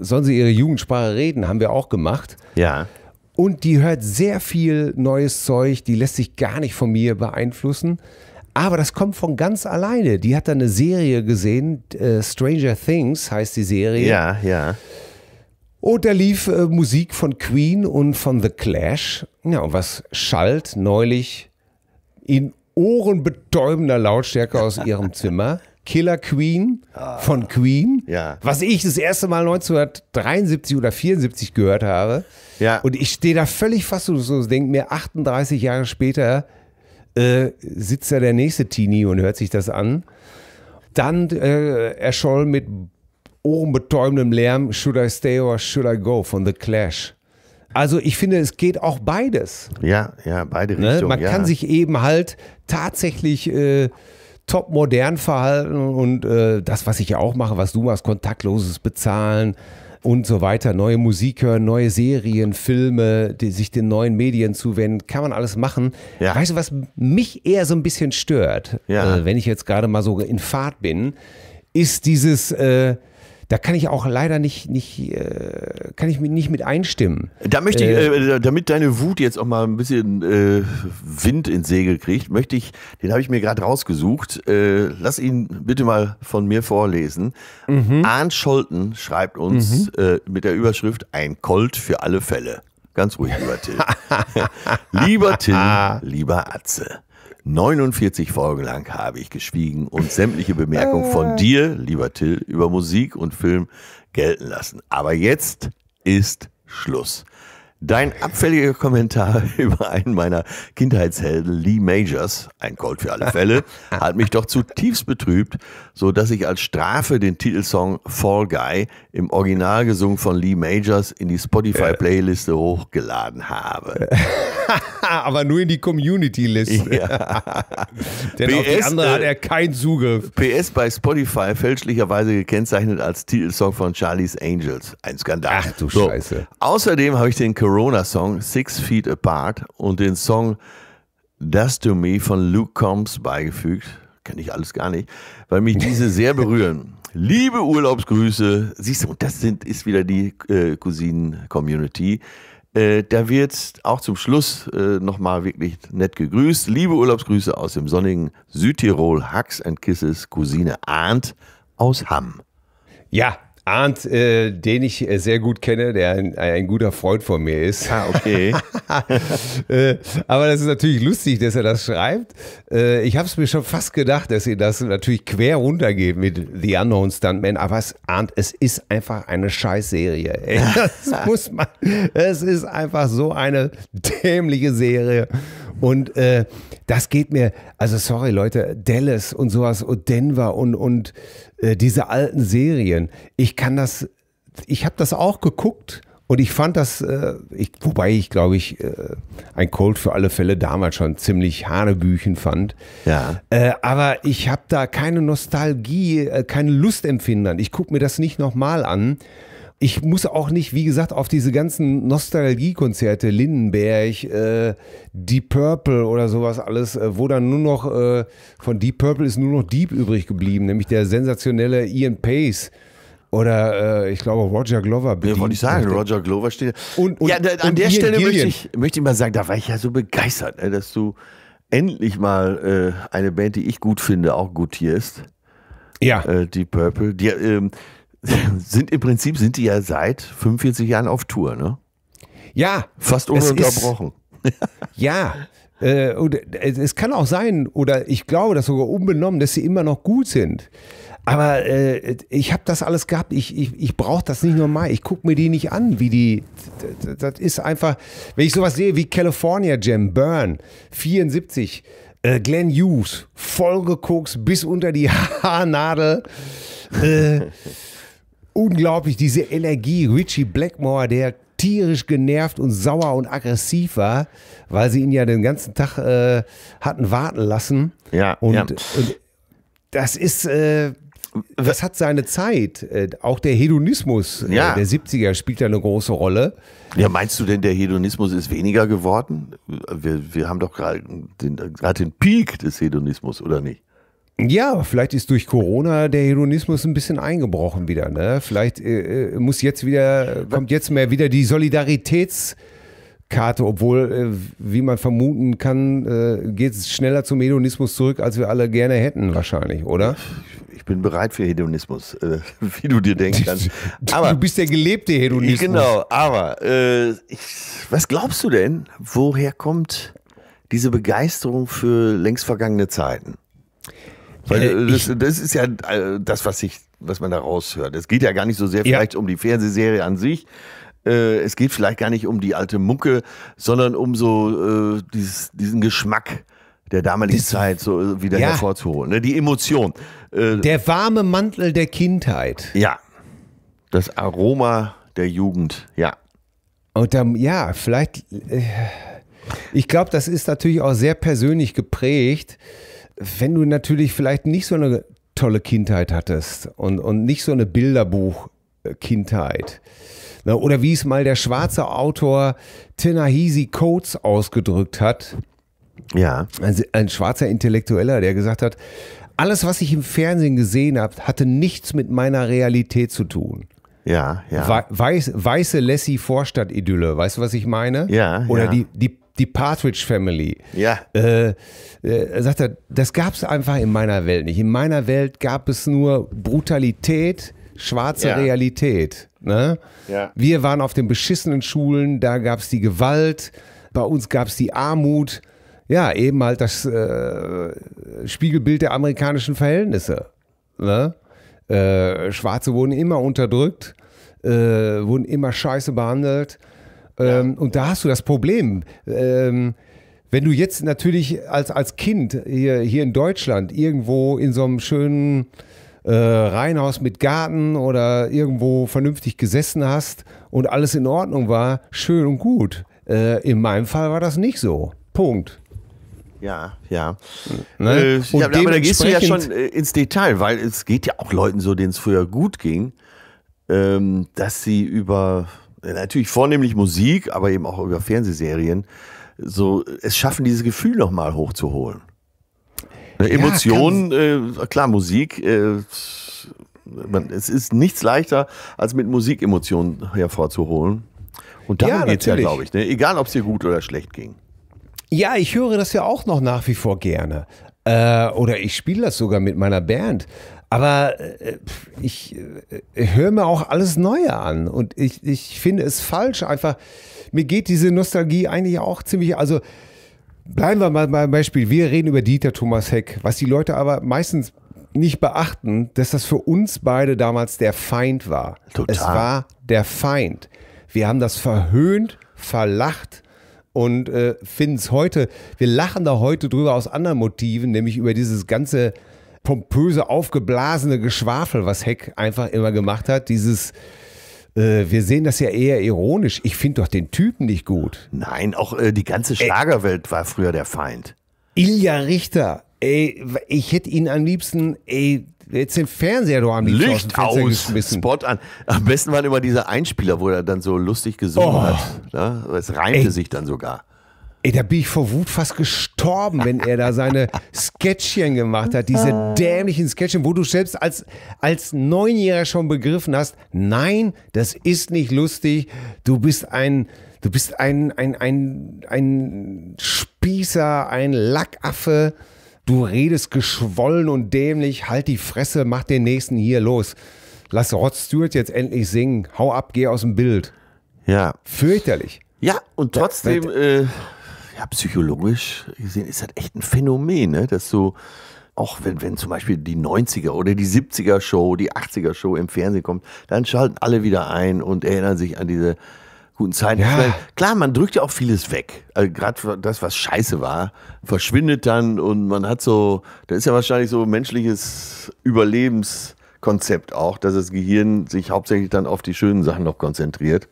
sollen sie ihre Jugendsprache reden, haben wir auch gemacht. Ja. Und die hört sehr viel neues Zeug, die lässt sich gar nicht von mir beeinflussen. Aber das kommt von ganz alleine. Die hat da eine Serie gesehen, äh, Stranger Things heißt die Serie. Ja, ja. Und da lief äh, Musik von Queen und von The Clash. Ja, und was schallt neulich in ohrenbetäubender Lautstärke aus ihrem *laughs* Zimmer? Killer Queen ah, von Queen, ja. was ich das erste Mal 1973 oder 74 gehört habe. Ja. Und ich stehe da völlig fassungslos, denke mir, 38 Jahre später äh, sitzt da der nächste Teenie und hört sich das an. Dann äh, erscholl mit ohrenbetäubendem Lärm Should I Stay or Should I Go von The Clash. Also ich finde, es geht auch beides. Ja, ja, beide ne? Richtungen. Ne? Man ja. kann sich eben halt tatsächlich äh, top modern verhalten und äh, das, was ich ja auch mache, was du machst, kontaktloses Bezahlen und so weiter, neue Musik hören, neue Serien, Filme, die sich den neuen Medien zuwenden, kann man alles machen. Ja. Weißt du, was mich eher so ein bisschen stört, ja. äh, wenn ich jetzt gerade mal so in Fahrt bin, ist dieses äh, da kann ich auch leider nicht, nicht äh, kann ich mich nicht mit einstimmen. Da möchte ich, äh, äh damit deine Wut jetzt auch mal ein bisschen äh, Wind ins Segel kriegt, möchte ich, den habe ich mir gerade rausgesucht. äh, lass ihn bitte mal von mir vorlesen. Mhm. Arndt Scholten schreibt uns mhm. Äh, mit der Überschrift Ein Colt für alle Fälle. Ganz ruhig, lieber Till. *laughs* *laughs* lieber Till, lieber Atze. 49 Folgen lang habe ich geschwiegen und sämtliche Bemerkungen von äh. dir, lieber Till, über Musik und Film gelten lassen. Aber jetzt ist Schluss. Dein abfälliger Kommentar *laughs* über einen meiner Kindheitshelden, Lee Majors, ein Colt für alle Fälle, *laughs* hat mich doch zutiefst betrübt, so dass ich als Strafe den Titelsong Fall Guy im Original gesungen von Lee Majors in die Spotify-Playliste äh. hochgeladen habe. *laughs* Aber nur in die Community-Liste. Ja. Denn PS, auf die andere hat äh, er keinen Zugriff. PS bei Spotify fälschlicherweise gekennzeichnet als Titelsong von Charlie's Angels. Ein Skandal. Ach du so. Scheiße. Außerdem habe ich den Corona-Song Six Feet Apart und den Song Das to Me von Luke Combs beigefügt. Kenne ich alles gar nicht, weil mich diese sehr berühren. *laughs* Liebe Urlaubsgrüße. Siehst du, und das sind, ist wieder die äh, Cousinen-Community. Äh, da wird auch zum Schluss äh, nochmal wirklich nett gegrüßt. Liebe Urlaubsgrüße aus dem sonnigen Südtirol, Hacks and Kisses, Cousine Arndt aus Hamm. Ja, Arndt, äh, den ich äh, sehr gut kenne, der ein, ein, guter Freund von mir ist. Ah, okay. *laughs* äh, aber das ist natürlich lustig, dass er das schreibt. Äh, ich habe es mir schon fast gedacht, dass ihr das natürlich quer runtergeht mit The Unknown Stuntman. Aber es, Arndt, es ist einfach eine Scheißserie. das muss man. Es ist einfach so eine dämliche Serie. Und äh, das geht mir, also sorry Leute, Dallas und sowas und Denver und, und äh, diese alten Serien. Ich kann das, ich habe das auch geguckt. Und ich fand das, äh, ich, wobei ich glaube ich äh, ein Cold für alle Fälle damals schon ziemlich Hanebüchen fand. Ja. Äh, aber ich habe da keine Nostalgie, äh, keine Lust Ich gucke mir das nicht nochmal an ich muss auch nicht, wie gesagt, auf diese ganzen Nostalgiekonzerte, Lindenberg, äh, Deep Purple oder sowas alles, äh, wo dann nur noch äh, von Deep Purple ist nur noch Deep übrig geblieben, nämlich der sensationelle Ian Pace. Oder äh, ich glaube Roger Glover. Ja, wollte ich sagen, Roger Glover steht. Und, und, ja, da, an und der Ian Stelle möchte ich, möchte ich mal sagen, da war ich ja so begeistert, ne, dass du endlich mal äh, eine Band, die ich gut finde, auch gut hier ist. Ja. Äh, Deep Purple. Die, ähm, sind im Prinzip sind die ja seit 45 Jahren auf Tour, ne? Ja. Fast ununterbrochen. *laughs* ja. Äh, und äh, es kann auch sein, oder ich glaube dass sogar unbenommen, dass sie immer noch gut sind. Aber äh, ich habe das alles gehabt. Ich, ich, ich brauche das nicht normal. Ich gucke mir die nicht an, wie die. Das ist einfach, wenn ich sowas sehe wie California Jam, Burn, 74, äh, Glenn Hughes, vollgekokst bis unter die *laughs* Haarnadel. Äh, unglaublich, diese Energie. Richie Blackmore, der tierisch genervt und sauer und aggressiv war, weil sie ihn ja den ganzen Tag äh, hatten warten lassen. Ja. Und, ja. und das ist. Äh, das hat seine Zeit. Äh, auch der Hedonismus äh, ja. der 70er spielt da eine große Rolle. Ja, meinst du denn, der Hedonismus ist weniger geworden? Wir, wir haben doch gerade den, den Peak des Hedonismus, oder nicht? Ja, vielleicht ist durch Corona der Hedonismus ein bisschen eingebrochen wieder. Ne? Vielleicht äh, äh, muss jetzt wieder, kommt jetzt mehr wieder die Solidaritätskarte, obwohl, äh, wie man vermuten kann, äh, geht es schneller zum Hedonismus zurück, als wir alle gerne hätten, wahrscheinlich, oder? Ich bin bereit für Hedonismus, äh, *laughs* wie du dir denken kannst. Aber, du bist der gelebte Hedonismus. Genau, aber äh, ich, was glaubst du denn, woher kommt diese Begeisterung für längst vergangene Zeiten? Weil äh, das, das, ist ja äh, das, was ich, was man da raushört. Es geht ja gar nicht so sehr vielleicht um die Fernsehserie an sich. Äh, es geht vielleicht gar nicht um die alte Mucke, sondern um so äh, dieses, diesen Geschmack der damaligen das, Zeit so wieder ja. hervorzuholen. Ne? Die Emotion. der warme Mantel der Kindheit. Ja. Das Aroma der Jugend, ja. Und dann, ja, vielleicht. ich glaube, das ist natürlich auch sehr persönlich geprägt wenn du natürlich vielleicht nicht so eine tolle Kindheit hattest und, und nicht so eine Bilderbuch-Kindheit. Ne? Oder wie es mal der schwarze Autor Tinahisi Coates ausgedrückt hat. Ja. Ein, ein schwarzer Intellektueller, der gesagt hat, alles, was ich im Fernsehen gesehen habe, hatte nichts mit meiner Realität zu tun. Ja, ja. Weiß, weiße lessie Vorstadt-Idylle, weißt du, was ich meine? Ja. Oder ja. Die, die die Partridge Family. Ja. Äh, äh, sagt er, das gab es einfach in meiner Welt nicht. In meiner Welt gab es nur Brutalität, schwarze ja. Realität. Ne? Ja. Wir waren auf den beschissenen Schulen, da gab es die Gewalt, bei uns gab es die Armut. Ja, eben halt das äh, Spiegelbild der amerikanischen Verhältnisse. Ne? Äh, schwarze wurden immer unterdrückt, äh, wurden immer scheiße behandelt ähm, und da hast du das Problem. Ähm, wenn du jetzt natürlich als, als Kind hier, hier in Deutschland irgendwo in so einem schönen äh, Reihenhaus mit Garten oder irgendwo vernünftig gesessen hast und alles in Ordnung war, schön und gut. Äh, in meinem Fall war das nicht so. Punkt. Ja, ja. Ne? Äh, und ja, aber da gehst du ja schon äh, ins Detail, weil es geht ja auch Leuten so, denen es früher gut ging, ähm, dass sie über natürlich vornehmlich Musik, aber eben auch über Fernsehserien, so es schaffen, dieses Gefühl nochmal hochzuholen. Ja, Emotionen, äh, klar, Musik, äh, man, es ist nichts leichter, als mit Musik Emotionen hervorzuholen. Und darum ja, geht es ja, glaube ich. Ne? Egal, ob es dir gut oder schlecht ging. Ja, ich höre das ja auch noch nach wie vor gerne. Äh, oder ich spiele das sogar mit meiner Band. Aber äh, ich äh, höre mir auch alles Neue an und ich, ich finde es falsch. Einfach, mir geht diese Nostalgie eigentlich auch ziemlich. Also bleiben wir mal beim Beispiel. Wir reden über Dieter Thomas Heck. Was die Leute aber meistens nicht beachten, dass das für uns beide damals der Feind war. Total. Es war der Feind. Wir haben das verhöhnt, verlacht und äh, finden es heute, wir lachen da heute drüber aus anderen Motiven, nämlich über dieses ganze pompöse, aufgeblasene Geschwafel, was Heck einfach immer gemacht hat. Dieses, äh, wir sehen das ja eher ironisch. Ich finde doch den Typen nicht gut. Nein, auch äh, die ganze Schlagerwelt ey, war früher der Feind. Ilja Richter, ey, ich hätte ihn am liebsten, ey, jetzt den Fernseher du am liebsten Licht aus, aus geschmissen. Spot an. Am besten waren immer diese Einspieler, wo er dann so lustig gesungen oh. hat. Ne? Es reimte ey. sich dann sogar. Ey, da bin ich vor Wut fast gestorben, wenn er da seine Sketchchen gemacht hat. Diese ah. dämlichen Sketchchen, wo du selbst als, als Neunjähriger schon begriffen hast, nein, das ist nicht lustig. Du bist ein, du bist ein, ein, ein, ein Spießer, ein Lackaffe. Du redest geschwollen und dämlich. Halt die Fresse, mach den nächsten hier los. Lass Rod Stewart jetzt endlich singen. Hau ab, geh aus dem Bild. Ja. Fürchterlich. Ja, und trotzdem. Äh ja, psychologisch gesehen ist das echt ein Phänomen, ne? dass so, auch wenn, wenn zum Beispiel die 90er oder die 70er Show, die 80er Show im Fernsehen kommt, dann schalten alle wieder ein und erinnern sich an diese guten Zeiten. Ja. Klar, man drückt ja auch vieles weg. Also Gerade das, was scheiße war, verschwindet dann und man hat so, da ist ja wahrscheinlich so ein menschliches Überlebenskonzept auch, dass das Gehirn sich hauptsächlich dann auf die schönen Sachen noch konzentriert.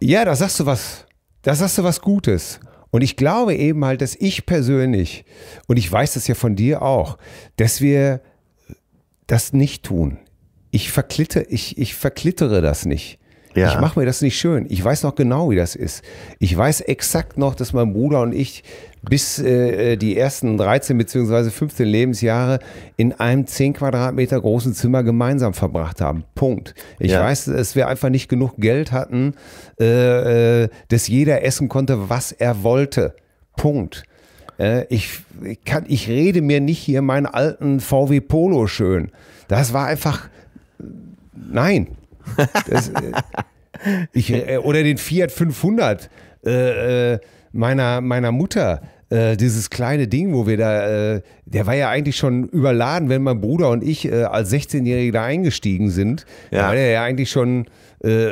Ja, da sagst du was. Da sagst du was Gutes. Und ich glaube eben halt, dass ich persönlich, und ich weiß das ja von dir auch, dass wir das nicht tun. Ich verklitte, ich, ich verklittere das nicht. Ja. Ich mache mir das nicht schön. Ich weiß noch genau, wie das ist. Ich weiß exakt noch, dass mein Bruder und ich bis äh, äh die ersten 13 bzw. 15 Lebensjahre in einem 10 Quadratmeter großen Zimmer gemeinsam verbracht haben. Punkt. Ich ja. weiß, dass wir einfach nicht genug Geld hatten, äh, äh, dass jeder essen konnte, was er wollte. Punkt. Äh, ich, ich, kann, ich rede mir nicht hier meinen alten VW Polo schön. Das war einfach. Nein, das, äh, ich, äh, oder den Fiat 500 äh, äh, meiner, meiner Mutter. Äh, dieses kleine Ding, wo wir da, äh, der war ja eigentlich schon überladen, wenn mein Bruder und ich äh, als 16-Jährige da eingestiegen sind. Ja. Da war der ja eigentlich schon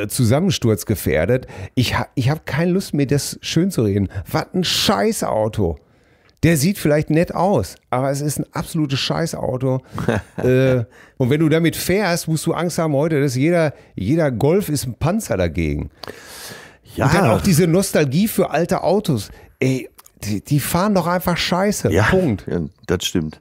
zusammensturzgefährdet. Ich, ha ich habe keine Lust mehr, das schön zu reden. Was ein scheiß Scheißauto. Der sieht vielleicht nett aus, aber es ist ein absolutes Scheißauto. *laughs* äh, und wenn du damit fährst, musst du Angst haben heute, dass jeder, jeder Golf ist ein Panzer dagegen. Ja. Und dann auch diese Nostalgie für alte Autos. Ey, die, die fahren doch einfach scheiße. Ja, Punkt. Ja, das stimmt.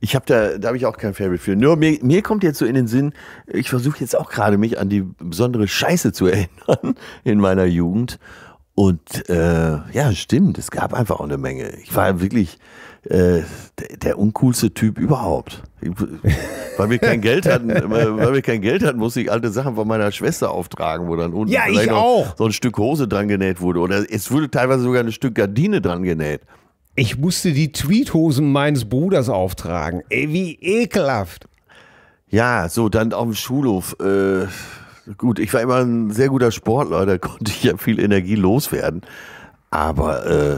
Ich habe da, da habe ich auch kein Favorite für. Nur mir, mir kommt jetzt so in den Sinn, ich versuche jetzt auch gerade mich an die besondere Scheiße zu *laughs* erinnern in meiner Jugend. Und äh, ja, stimmt, es gab einfach auch eine Menge. Ich war wirklich äh, der, der, uncoolste Typ überhaupt. weil wir kein Geld hatten, weil wir kein Geld hatten, musste ich alte Sachen von meiner Schwester auftragen, wo dann unten ja, vielleicht auch. so ein Stück Hose dran genäht wurde. Oder es wurde teilweise sogar ein Stück Gardine dran genäht. Ich musste die Tweethosen meines Bruders auftragen. Ey, wie ekelhaft. Ja, so dann auf dem Schulhof. Äh, Gut, ich war immer ein sehr guter Sportler, da *laughs* konnte ich ja viel Energie loswerden. Aber äh,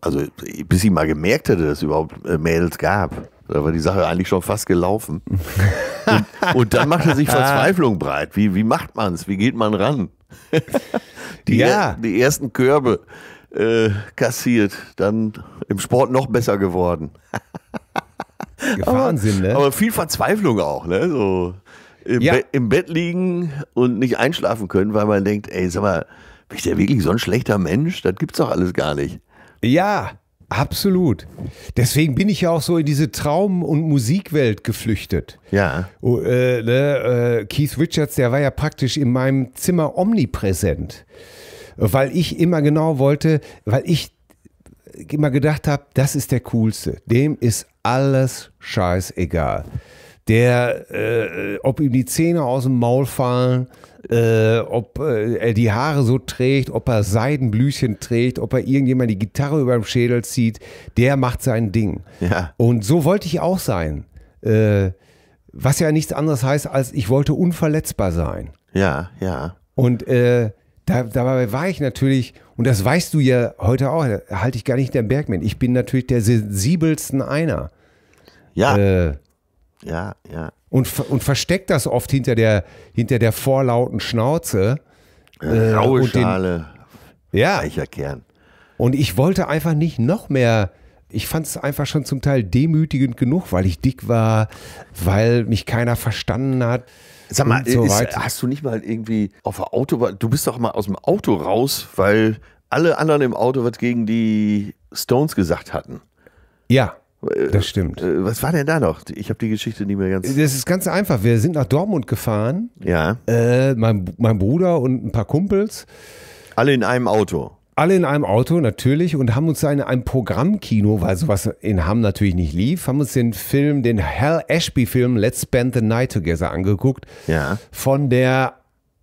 also bis ich mal gemerkt hätte, dass es überhaupt äh, Mädels gab, da war die Sache eigentlich schon fast gelaufen. *laughs* und, und, dann machte sich Verzweiflung breit. Wie, wie macht man es? Wie geht man ran? *laughs* die, ja. die ersten Körbe äh, kassiert, dann im Sport noch besser geworden. Wahnsinn, ne? Aber viel Verzweiflung auch, ne? So im, ja. Be im Bett liegen und nicht einschlafen können, weil man denkt, ey, sag mal, bin ich der wirklich so ein schlechter Mensch? Das gibt's doch alles gar nicht. Ja, Absolut. Deswegen bin ich ja auch so in diese Traum- und Musikwelt geflüchtet. Ja. Oh, äh, ne, äh, Keith Richards, der war ja praktisch in meinem Zimmer omnipräsent, weil ich immer genau wollte, weil ich immer gedacht habe, das ist der coolste. Dem ist alles scheißegal der, äh, ob ihm die Zähne aus dem Maul fallen, äh, ob äh, er die Haare so trägt, ob er Seidenblüchen trägt, ob er irgendjemand die Gitarre über dem Schädel zieht, der macht sein Ding. Ja. Und so wollte ich auch sein. Äh, was ja nichts anderes heißt, als ich wollte unverletzbar sein. Ja, ja. Und äh, da, dabei war ich natürlich, und das weißt du ja heute auch, halte ich gar nicht der Bergmann. Ich bin natürlich der sensibelsten einer. Ja. Äh, ja, ja. Und, und versteckt das oft hinter der, hinter der vorlauten Schnauze. Äh, Raue und Schale, ja. weicher Und ich wollte einfach nicht noch mehr ich fand es einfach schon zum Teil demütigend genug, weil ich dick war, weil mich keiner verstanden hat. Sag mal, so ist, hast du nicht mal irgendwie auf der Autobahn, du bist doch mal aus dem Auto raus, weil alle anderen im Auto was gegen die Stones gesagt hatten. Ja. Äh, das stimmt. Äh, was war denn da noch? Ich habe die Geschichte nicht mehr ganz. Das ist ganz einfach. Wir sind nach Dortmund gefahren. Ja. Äh, mein, mein Bruder und ein paar Kumpels. Alle in einem Auto alle in einem Auto natürlich und haben uns in einem Programmkino, weil sowas in Hamm natürlich nicht lief, haben uns den Film, den Hal Ashby-Film Let's Spend the Night Together angeguckt. Ja. Von der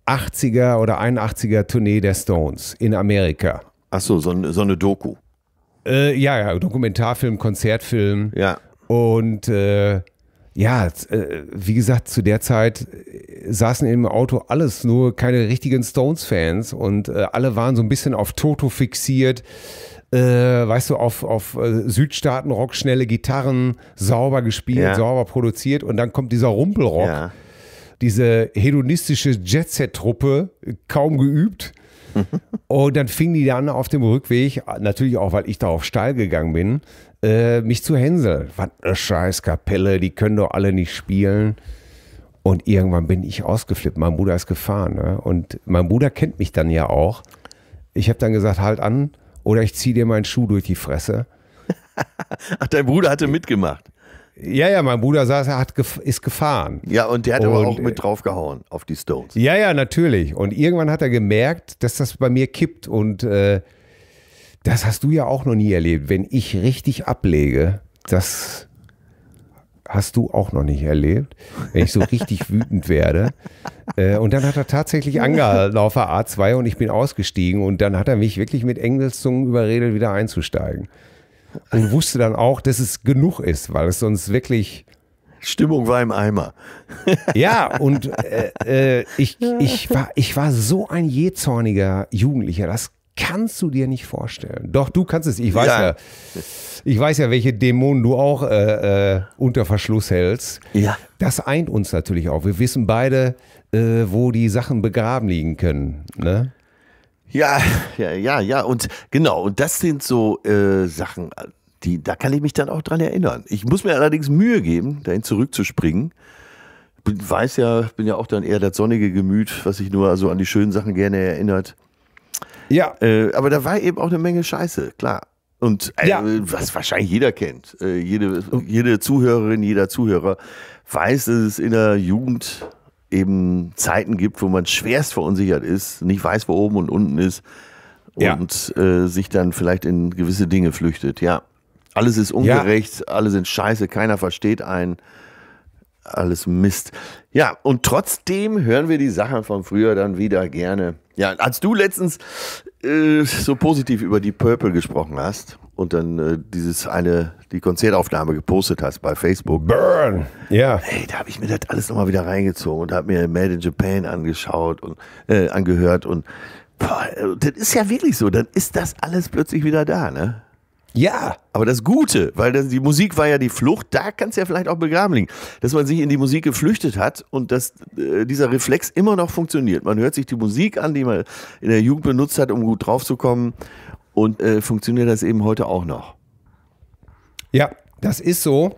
80er oder 81er Tournee der Stones in Amerika. Ach so, so, so eine Doku. Äh, ja, ja, Dokumentarfilm, Konzertfilm. Ja. Und äh, ja, äh, wie gesagt, zu der Zeit äh, saßen im Auto alles nur keine richtigen Stones-Fans und äh, alle waren so ein bisschen auf Toto fixiert. weißt du, auf, auf Südstaaten-Rock, schnelle Gitarren, sauber gespielt, ja. sauber produziert und dann kommt dieser Rumpelrock. Ja. Diese hedonistische Jet-Set-Truppe, kaum geübt und dann fing die dann auf dem Rückweg, natürlich auch, weil ich da auf Steil gegangen bin, äh, mich zu Hänsel. Was eine scheiß Kapelle, die können doch alle nicht spielen. Und irgendwann bin ich ausgeflippt. Mein Bruder ist gefahren. Ne? Und mein Bruder kennt mich dann ja auch. Ich habe dann gesagt, halt an oder ich ziehe dir meinen Schuh durch die Fresse. *laughs* Ach, dein Bruder hatte mitgemacht. Ja, ja, mein Bruder saß, er hat gef ist gefahren. Ja, und der hat und, aber auch mit äh, draufgehauen auf die Stones. Ja, ja, natürlich. Und irgendwann hat er gemerkt, dass das bei mir kippt. Und äh, das hast du ja auch noch nie erlebt. Wenn ich richtig ablege, das hast du auch noch nicht erlebt, wenn ich so *laughs* richtig wütend werde. Äh, und dann hat er tatsächlich angehalten auf der A2 und ich bin ausgestiegen. Und dann hat er mich wirklich mit Engelszungen überredet, wieder einzusteigen und wusste dann auch, dass es genug ist, weil es sonst wirklich. Stimmung war im Eimer. *laughs* ja, und äh, äh, ich, ich, war, ich war so ein jähzorniger Jugendlicher. Das kannst du dir nicht vorstellen. Doch, du kannst es. Ich weiß ja, ja ich weiß ja, welche Dämonen du auch äh, äh unter Verschluss hältst. Ja. Das eint uns natürlich auch. Wir wissen beide, äh, wo die Sachen begraben liegen können. Ne? Ja, ja, ja, ja. Und genau, und das sind so äh, Sachen, die, da kann ich mich dann auch dran erinnern. Ich muss mir allerdings Mühe geben, dahin zurückzuspringen. Bin, weiß ja, bin ja auch dann eher das sonnige Gemüt, was sich nur so an die schönen Sachen gerne erinnert. Ja. Äh, aber da war eben auch eine Menge Scheiße, klar. Und äh, ja. was wahrscheinlich jeder kennt, äh, jede, jede Zuhörerin, jeder Zuhörer weiß, dass es in der Jugend eben Zeiten gibt, wo man schwerst verunsichert ist, nicht weiß, wo oben und unten ist und ja. äh, sich dann vielleicht in gewisse Dinge flüchtet. Ja, alles ist ungerecht, ja. alle sind scheiße, keiner versteht einen, alles Mist. Ja, und trotzdem hören wir die Sachen von früher dann wieder gerne. Ja, als du letztens äh, so positiv über die Purple gesprochen hast, und dann äh, dieses eine, die Konzertaufnahme gepostet hast bei Facebook. Burn! Ja. Yeah. Hey, da habe ich mir das alles nochmal wieder reingezogen und habe mir Made in Japan angeschaut und äh, angehört und boah, also, das ist ja wirklich so, dann ist das alles plötzlich wieder da, ne? Ja. Aber das Gute, weil das, die Musik war ja die Flucht, da kann es ja vielleicht auch begraben liegen, dass man sich in die Musik geflüchtet hat und dass äh, dieser Reflex immer noch funktioniert. Man hört sich die Musik an, die man in der Jugend benutzt hat, um gut draufzukommen und äh, funktioniert das eben heute auch noch? Ja, das ist so.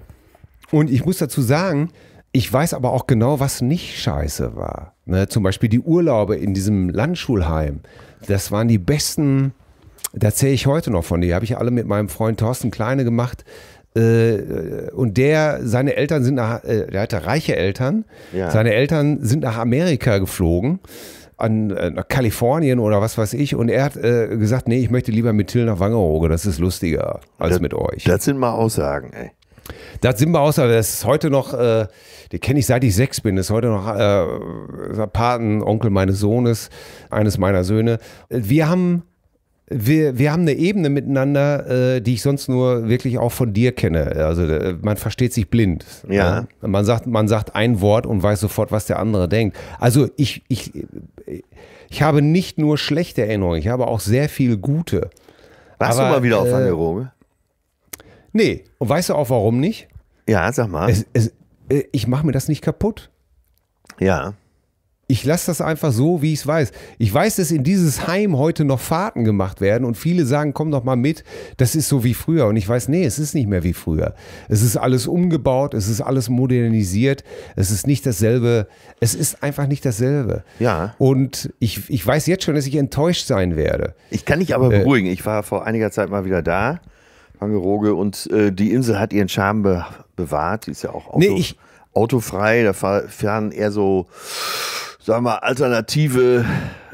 Und ich muss dazu sagen, ich weiß aber auch genau, was nicht scheiße war. Ne, zum Beispiel die Urlaube in diesem Landschulheim. Das waren die besten, da zähle ich heute noch von. Die habe ich alle mit meinem Freund Thorsten Kleine gemacht. Äh, äh, und der, seine Eltern sind nach, äh, der hatte reiche Eltern. Ja. Seine Eltern sind nach Amerika geflogen an äh, nach Kalifornien oder was weiß ich. Und er hat äh, gesagt, nee, ich möchte lieber mit Till nach Wangerooge, das ist lustiger als das, mit euch. Das sind mal Aussagen, ey. Das sind wir außer, das ist heute noch, äh, den kenne ich seit ich sechs bin, das ist heute noch äh, Paten, Onkel meines Sohnes, eines meiner Söhne. Äh, wir haben wir, wir haben eine Ebene miteinander, äh, die ich sonst nur wirklich auch von dir kenne. Also äh, man versteht sich blind. Ja. ja. Man, sagt, man sagt ein Wort und weiß sofort, was der andere denkt. Also ich, ich, ich habe nicht nur schlechte Erinnerungen, ich habe auch sehr viel gute. Warst Aber, du mal wieder auf Wanderung? Äh, nee. Und weißt du auch, warum nicht? Ja, sag mal. Es, es, äh, ich mache mir das nicht kaputt. Ja ich lasse das einfach so, wie ich es weiß. Ich weiß, dass in dieses Heim heute noch Fahrten gemacht werden und viele sagen, komm doch mal mit, das ist so wie früher. Und ich weiß, nee, es ist nicht mehr wie früher. Es ist alles umgebaut, es ist alles modernisiert, es ist nicht dasselbe, es ist einfach nicht dasselbe. Ja. Und ich, ich weiß jetzt schon, dass ich enttäuscht sein werde. Ich kann dich aber äh, beruhigen. Äh, ich war vor einiger Zeit mal wieder da, Pangeroge, und äh, die Insel hat ihren Charme be bewahrt. Die ist ja auch Auto, nee, ich, autofrei. Da fahren eher so sagen wir, alternative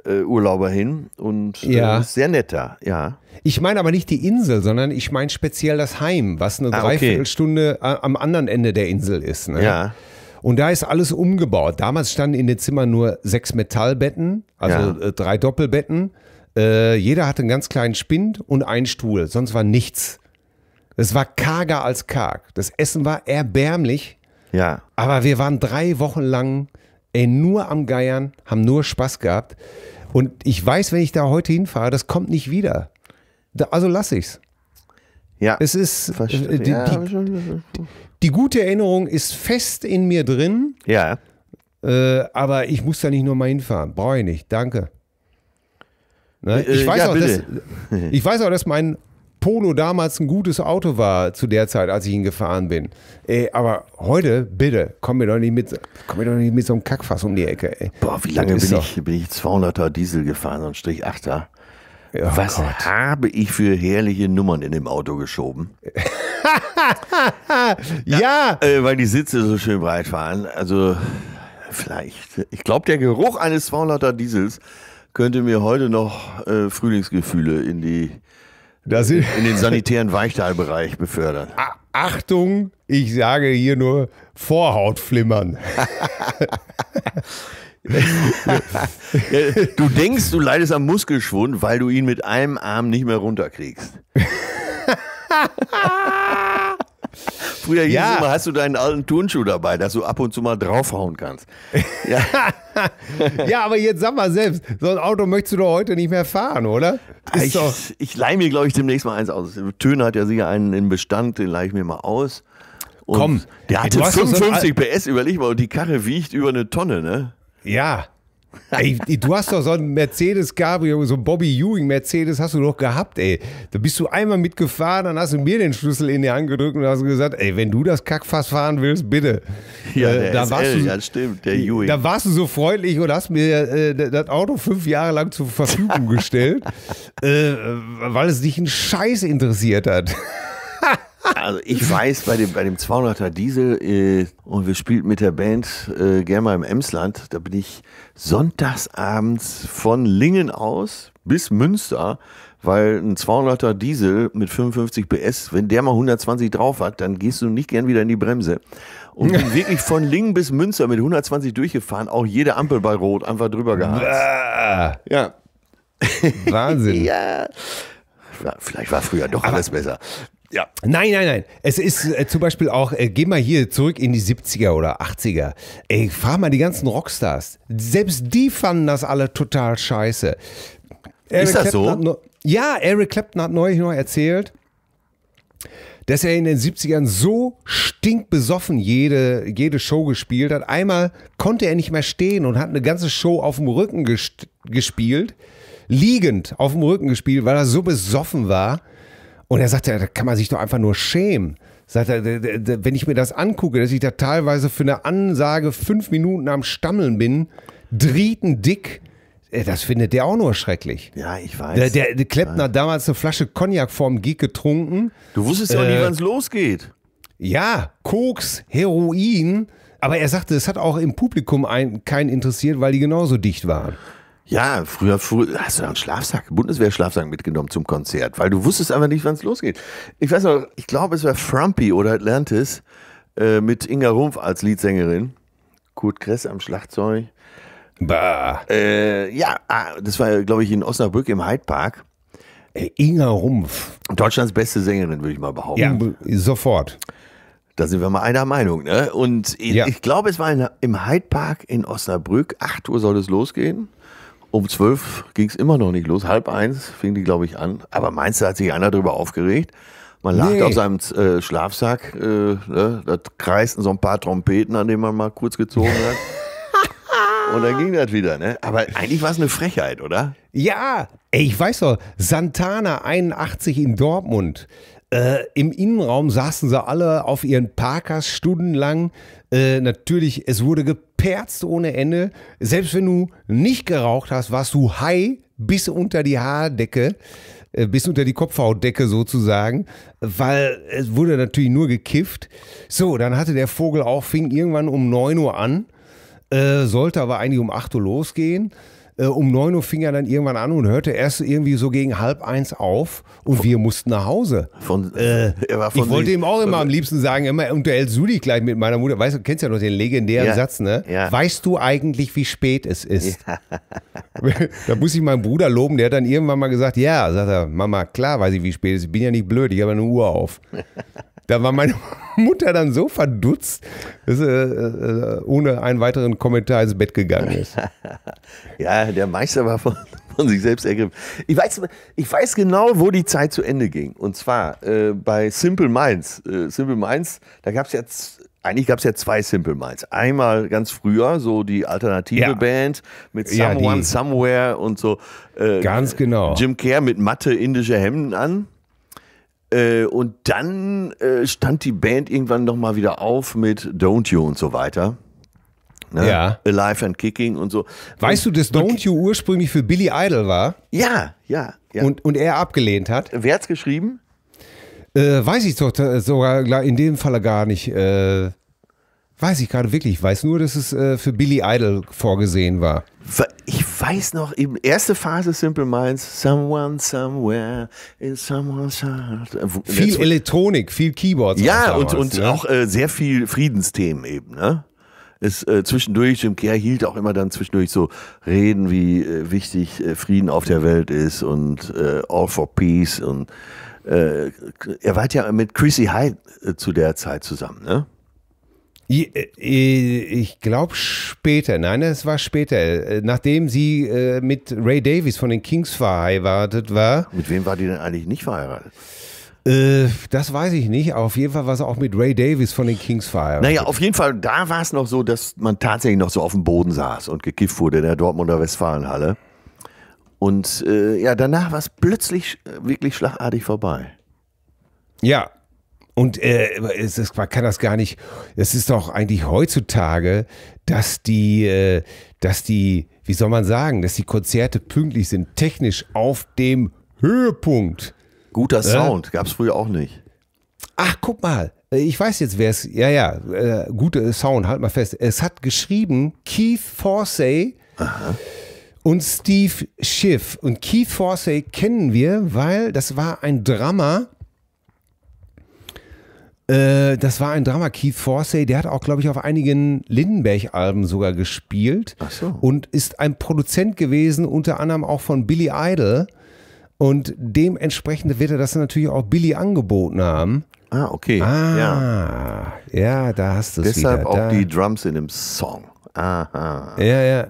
äh, Urlauber hin und äh, ja. äh, sehr netter, ja. Ich meine aber nicht die Insel, sondern ich meine speziell das Heim, was eine ah, Dreiviertelstunde okay. Äh, am anderen Ende der Insel ist. Ne? Ja. Und da ist alles umgebaut. Damals standen in den Zimmern nur sechs Metallbetten, also ja. Äh, drei Doppelbetten. Äh, jeder hatte einen ganz kleinen Spind und einen Stuhl, sonst war nichts. Es war karger als karg. Das Essen war erbärmlich. Ja. Aber wir waren drei Wochen lang ey, nur am Geiern, haben nur Spaß gehabt. Und ich weiß, wenn ich da heute hinfahre, das kommt nicht wieder. Da, also lasse ich's. Ja. Es ist äh, die, die, die, die, gute Erinnerung ist fest in mir drin. Ja. Äh, aber ich muss da nicht nur mal hinfahren. Brauche ich nicht. Danke. Ne? Äh, ich, weiß ja, auch, dass, *laughs* ich weiß auch, dass mein Polo damals ein gutes Auto war zu der Zeit, als ich ihn gefahren bin. Ey, aber heute, bitte, komm mir doch nicht mit, komm mir doch nicht mit so einem Kackfass um die Ecke. Ey. Boah, wie lange bin ich, bin ich 200er Diesel gefahren, so ein Strich 8er. Oh Was Gott. habe ich für herrliche Nummern in dem Auto geschoben? *laughs* ja! ja. Äh, weil die Sitze so schön breit waren. Also, vielleicht. Ich glaube, der Geruch eines 200er Diesels könnte mir heute noch äh, Frühlingsgefühle in die das in den sanitären Weichtalbereich befördern. Achtung, ich sage hier nur Vorhautflimmern. *laughs* *laughs* du denkst, du leidest am Muskelschwund, weil du ihn mit einem Arm nicht mehr runterkriegst. *laughs* Früher hieß ja. es immer, hast du deinen alten Turnschuh dabei, dass du ab und zu mal draufhauen kannst. Ja, *laughs* ja aber jetzt sag mal selbst, so ein Auto möchtest du doch heute nicht mehr fahren, oder? ich, doch... ich leih mir, glaube ich, demnächst mal eins aus. Töne hat ja sicher einen im Bestand, den leih ich mir mal aus. Und Komm, der hatte 55 PS, überleg mal, und die Karre wiegt über eine Tonne, ne? Ja, Ey, du hast doch so ein Mercedes Cabrio, so ein Bobby Ewing Mercedes hast du doch gehabt, ey. Da bist du einmal mitgefahren, dann hast du mir den Schlüssel in die Hand gedrückt und hast gesagt, ey, wenn du das Kackfass fahren willst, bitte. *laughs* Ja, äh, der da SL, warst du, ja, stimmt, der Ewing. Da warst du so freundlich und hast mir äh, das Auto fünf Jahre lang zur Verfügung *laughs* gestellt, äh, weil es dich einen Scheiß interessiert hat. Also ich weiß, bei dem, bei dem 200er Diesel äh, und wir spielten mit der Band äh, gerne mal im Emsland, da bin ich sonntagsabends von Lingen aus bis Münster, weil ein 200er Diesel mit 55 PS, wenn der mal 120 drauf hat, dann gehst du nicht gern wieder in die Bremse. Und bin *laughs* wirklich von Lingen bis Münster mit 120 durchgefahren, auch jede Ampel bei Rot einfach drüber gehabt. Ja. Wahnsinn. *laughs* ja. Vielleicht war früher doch Aber alles besser. Ja. Nein, nein, nein. Es ist äh, zum Beispiel auch, äh, geh mal hier zurück in die 70er oder 80er. Ey, frag mal die ganzen Rockstars. Selbst die fanden das alle total scheiße. Eric ist das Clapton so? ja, Eric Clapton hat neulich noch erzählt, dass er in den 70ern so stinkbesoffen jede, jede Show gespielt hat. Einmal konnte er nicht mehr stehen und hat eine ganze Show auf dem Rücken ges gespielt, liegend auf dem Rücken gespielt, weil er so besoffen war und er sagte, da kann man sich doch einfach nur schämen. Sagt er, wenn ich mir das angucke, dass ich da teilweise für eine Ansage fünf Minuten am Stammeln bin, drieten dick. Äh, das findet der auch nur schrecklich. Ja, ich weiß. Der, der, der Kleppner hat damals eine Flasche Cognac vorm Gig getrunken. Du wusstest ja auch äh, nie, wann es losgeht. Ja, Koks, Heroin. Aber er sagte, es hat auch im Publikum einen, keinen interessiert, weil die genauso dicht waren. Ja, früher, früher hast du einen Schlafsack, Bundeswehr-Schlafsack mitgenommen zum Konzert, weil du wusstest einfach nicht, wann es losgeht. Ich weiß noch, ich glaube, es war Frumpy oder Atlantis äh, mit Inga Rumpf als Leadsängerin. Kurt Kress am Schlagzeug. Bah. Äh, ja, ah, das war, glaube ich, in Osnabrück im Hyde Park. Äh, Inga Rumpf. Deutschlands beste Sängerin, würde ich mal behaupten. Ja, sofort. Da sind wir mal einer Meinung. Ne? Und ja. ich, glaube, es war in, im Hyde Park in Osnabrück. 8 Uhr soll es losgehen. Um zwölf ging es immer noch nicht los. Halb eins fing die, glaube ich, an. Aber meinst du, hat sich einer darüber aufgeregt? Man lag nee. auf seinem äh, Schlafsack, äh, ne? da kreisten so ein paar Trompeten, an denen man mal kurz gezogen hat. *laughs* Und dann ging das wieder, ne? Aber eigentlich war es eine Frechheit, oder? Ja, ey, ich weiß doch, Santana 81 in Dortmund. Äh, Im Innenraum saßen sie alle auf ihren Parkers stundenlang, äh, natürlich, es wurde geperzt ohne Ende. Selbst wenn du nicht geraucht hast, warst du high bis unter die Haardecke, äh, bis unter die Kopfhautdecke sozusagen, weil es wurde natürlich nur gekifft. So, dann hatte der Vogel auch, fing irgendwann um 9 Uhr an, äh, sollte aber eigentlich um 8 Uhr losgehen. Äh, um 9 Uhr fing er dann irgendwann an und hörte erst irgendwie so gegen halb eins auf und von, wir mussten nach Hause. Von, äh, von ich wollte ihm auch immer am liebsten sagen, immer unterhältst du dich gleich mit meiner Mutter. Weißt du, kennst ja noch den legendären ja, Satz, ne? Ja. Weißt du eigentlich, wie spät es ist? Ja. *laughs* da muss ich meinen Bruder loben, der hat dann irgendwann mal gesagt, ja, sagt er, Mama, klar weiß ich, wie spät es ist. Ich bin ja nicht blöd, ich habe eine Uhr auf. Da war meine *laughs* Mutter dann so verdutzt, dass sie äh, äh, ohne einen weiteren Kommentar ins Bett gegangen ist. *laughs* ja, der Meister war von, von sich selbst ergriffen. Ich weiß, ich weiß genau, wo die Zeit zu Ende ging. Und zwar äh, bei Simple Minds. Äh, Simple Minds, da gab es jetzt. Eigentlich gab es ja zwei Simple Minds. Einmal ganz früher, so die alternative ja. Band mit Someone, ja, Somewhere und so. Äh, ganz genau. Jim Kerr mit matte indische Hemden an. Äh, und dann äh, stand die Band irgendwann nochmal wieder auf mit Don't You und so weiter. Ne? Ja. Alive and Kicking und so. Weißt und, du, dass Don't You ursprünglich für Billy Idol war? Ja, ja. ja. Und, und er abgelehnt hat? Wer hat's geschrieben? Äh, weiß ich doch äh, sogar in dem Falle gar nicht. Äh, Weiß ich gerade wirklich. Ich weiß nur, dass es äh, für Billy Idol vorgesehen war. Ich weiß noch, eben erste Phase Simple Minds, Someone, Somewhere, in Someone's Heart. Äh, viel Elektronik, viel Keyboards. Ja, damals, und, und ne? auch äh, sehr viel Friedensthemen eben, ne? Es, äh, zwischendurch, Jim Kerr hielt auch immer dann zwischendurch so Reden, wie äh, wichtig äh, Frieden auf der Welt ist und All for Peace und er war ja mit Chrissy Hyde zu der Zeit zusammen, ne? Äh, äh, ich glaube später, nein, es war später, äh, nachdem sie mit Ray Davies von den Kings verheiratet war. Mit wem war die denn eigentlich nicht verheiratet? das weiß ich nicht. Auf jeden Fall war sie auch mit Ray Davies von den Kings verheiratet. Naja, auf jeden Fall, da war es noch so, dass man tatsächlich noch so auf dem Boden saß und gekifft wurde in der Dortmunder Westfalenhalle. Und äh, ja, danach war es plötzlich wirklich schlagartig vorbei. Ja, und äh, es ist, man kann das gar nicht. Es ist doch eigentlich heutzutage, dass die, äh, dass die, wie soll man sagen, dass die Konzerte pünktlich sind, technisch auf dem Höhepunkt. Guter äh? Sound, gab es früher auch nicht. Ach, guck mal, äh, ich weiß jetzt, wer es. Ja, ja, äh, guter Sound, halt mal fest. Es hat geschrieben Keith Forsey. Aha und Steve Schiff. Und Keith Forsey kennen wir, weil das war ein Drama äh, das war ein Drama. Keith Forsey, der hat auch, glaube ich, auf einigen Lindenberg-Alben sogar gespielt. Ach so. Und ist ein Produzent gewesen, unter anderem auch von Billy Idol. Und dementsprechend wird er das natürlich auch Billy angeboten haben. Ah, okay. Ah, ja. ja, da hast du es. Deshalb wieder. auch da. die Drums in dem Song. Aha. Ja, ja.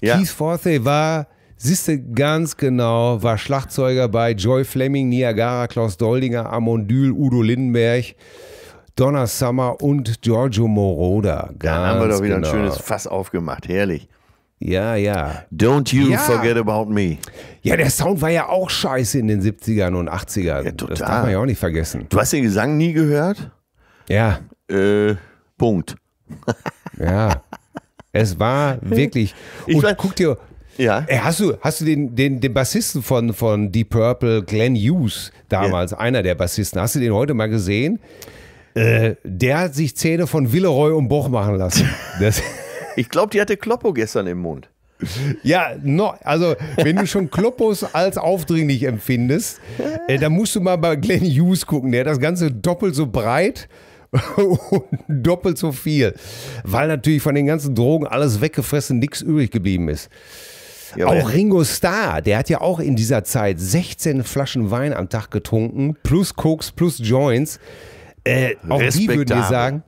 ja. Keith Forsey war Siehst du ganz genau, war Schlagzeuger bei Joy Fleming, Niagara, Klaus Doldinger, Amondyl, Udo Lindenberg. Donna Summer und Giorgio Moroder. Ganz da haben wir doch wieder genau. ein schönes Fass aufgemacht. Herrlich. Ja, ja. Don't you ja. forget about me. Ja, der Sound war ja auch scheiße in den 70ern und 80ern. Ja, total. Das darf man ja auch nicht vergessen. Du hast den Gesang nie gehört? Ja. Äh, Punkt. ja. *laughs* Es war wirklich. Und ich guck dir, ja. Ey, hast du, hast du den, den, den Bassisten von, von Deep Purple, Glenn Hughes, damals, ja. einer der Bassisten, hast du den heute mal gesehen? Äh, der hat sich Zähne von Villeroy und Boch machen lassen. *laughs* ich glaube, die hatte Kloppo gestern im Mund. Ja, no, also wenn du schon Kloppos als aufdringlich empfindest, *laughs* äh, dann musst du mal bei Glenn Hughes gucken. Der hat das Ganze doppelt so breit *laughs* und doppelt so viel, weil natürlich von den ganzen Drogen alles weggefressen, nichts übrig geblieben ist. Jawohl. Auch Ringo Starr, der hat ja auch in dieser Zeit 16 Flaschen Wein am Tag getrunken, plus Koks, plus Joints. Äh, auch die würden dir sagen,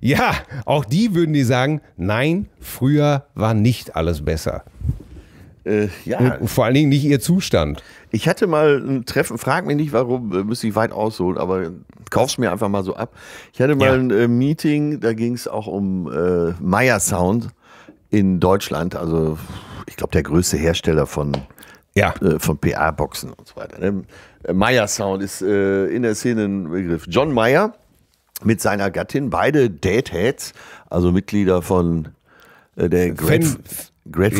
ja, auch die würden dir sagen, nein, früher war nicht alles besser. Äh, ja. Und vor allen Dingen nicht ihr Zustand. Ich hatte mal ein Treffen, frag mich nicht warum, äh, müsste ich weit ausholen, aber kauf's mir einfach mal so ab. Ich hatte mal ja. ein äh, Meeting, da ging es auch um äh, Meyer Sound in Deutschland, also ich glaube, der größte Hersteller von, ja. äh, von PA-Boxen und so weiter. Ne? Meyer Sound ist äh, in der Szene ein Begriff. John Meyer mit seiner Gattin, beide Deadheads, also Mitglieder von äh, der Grateful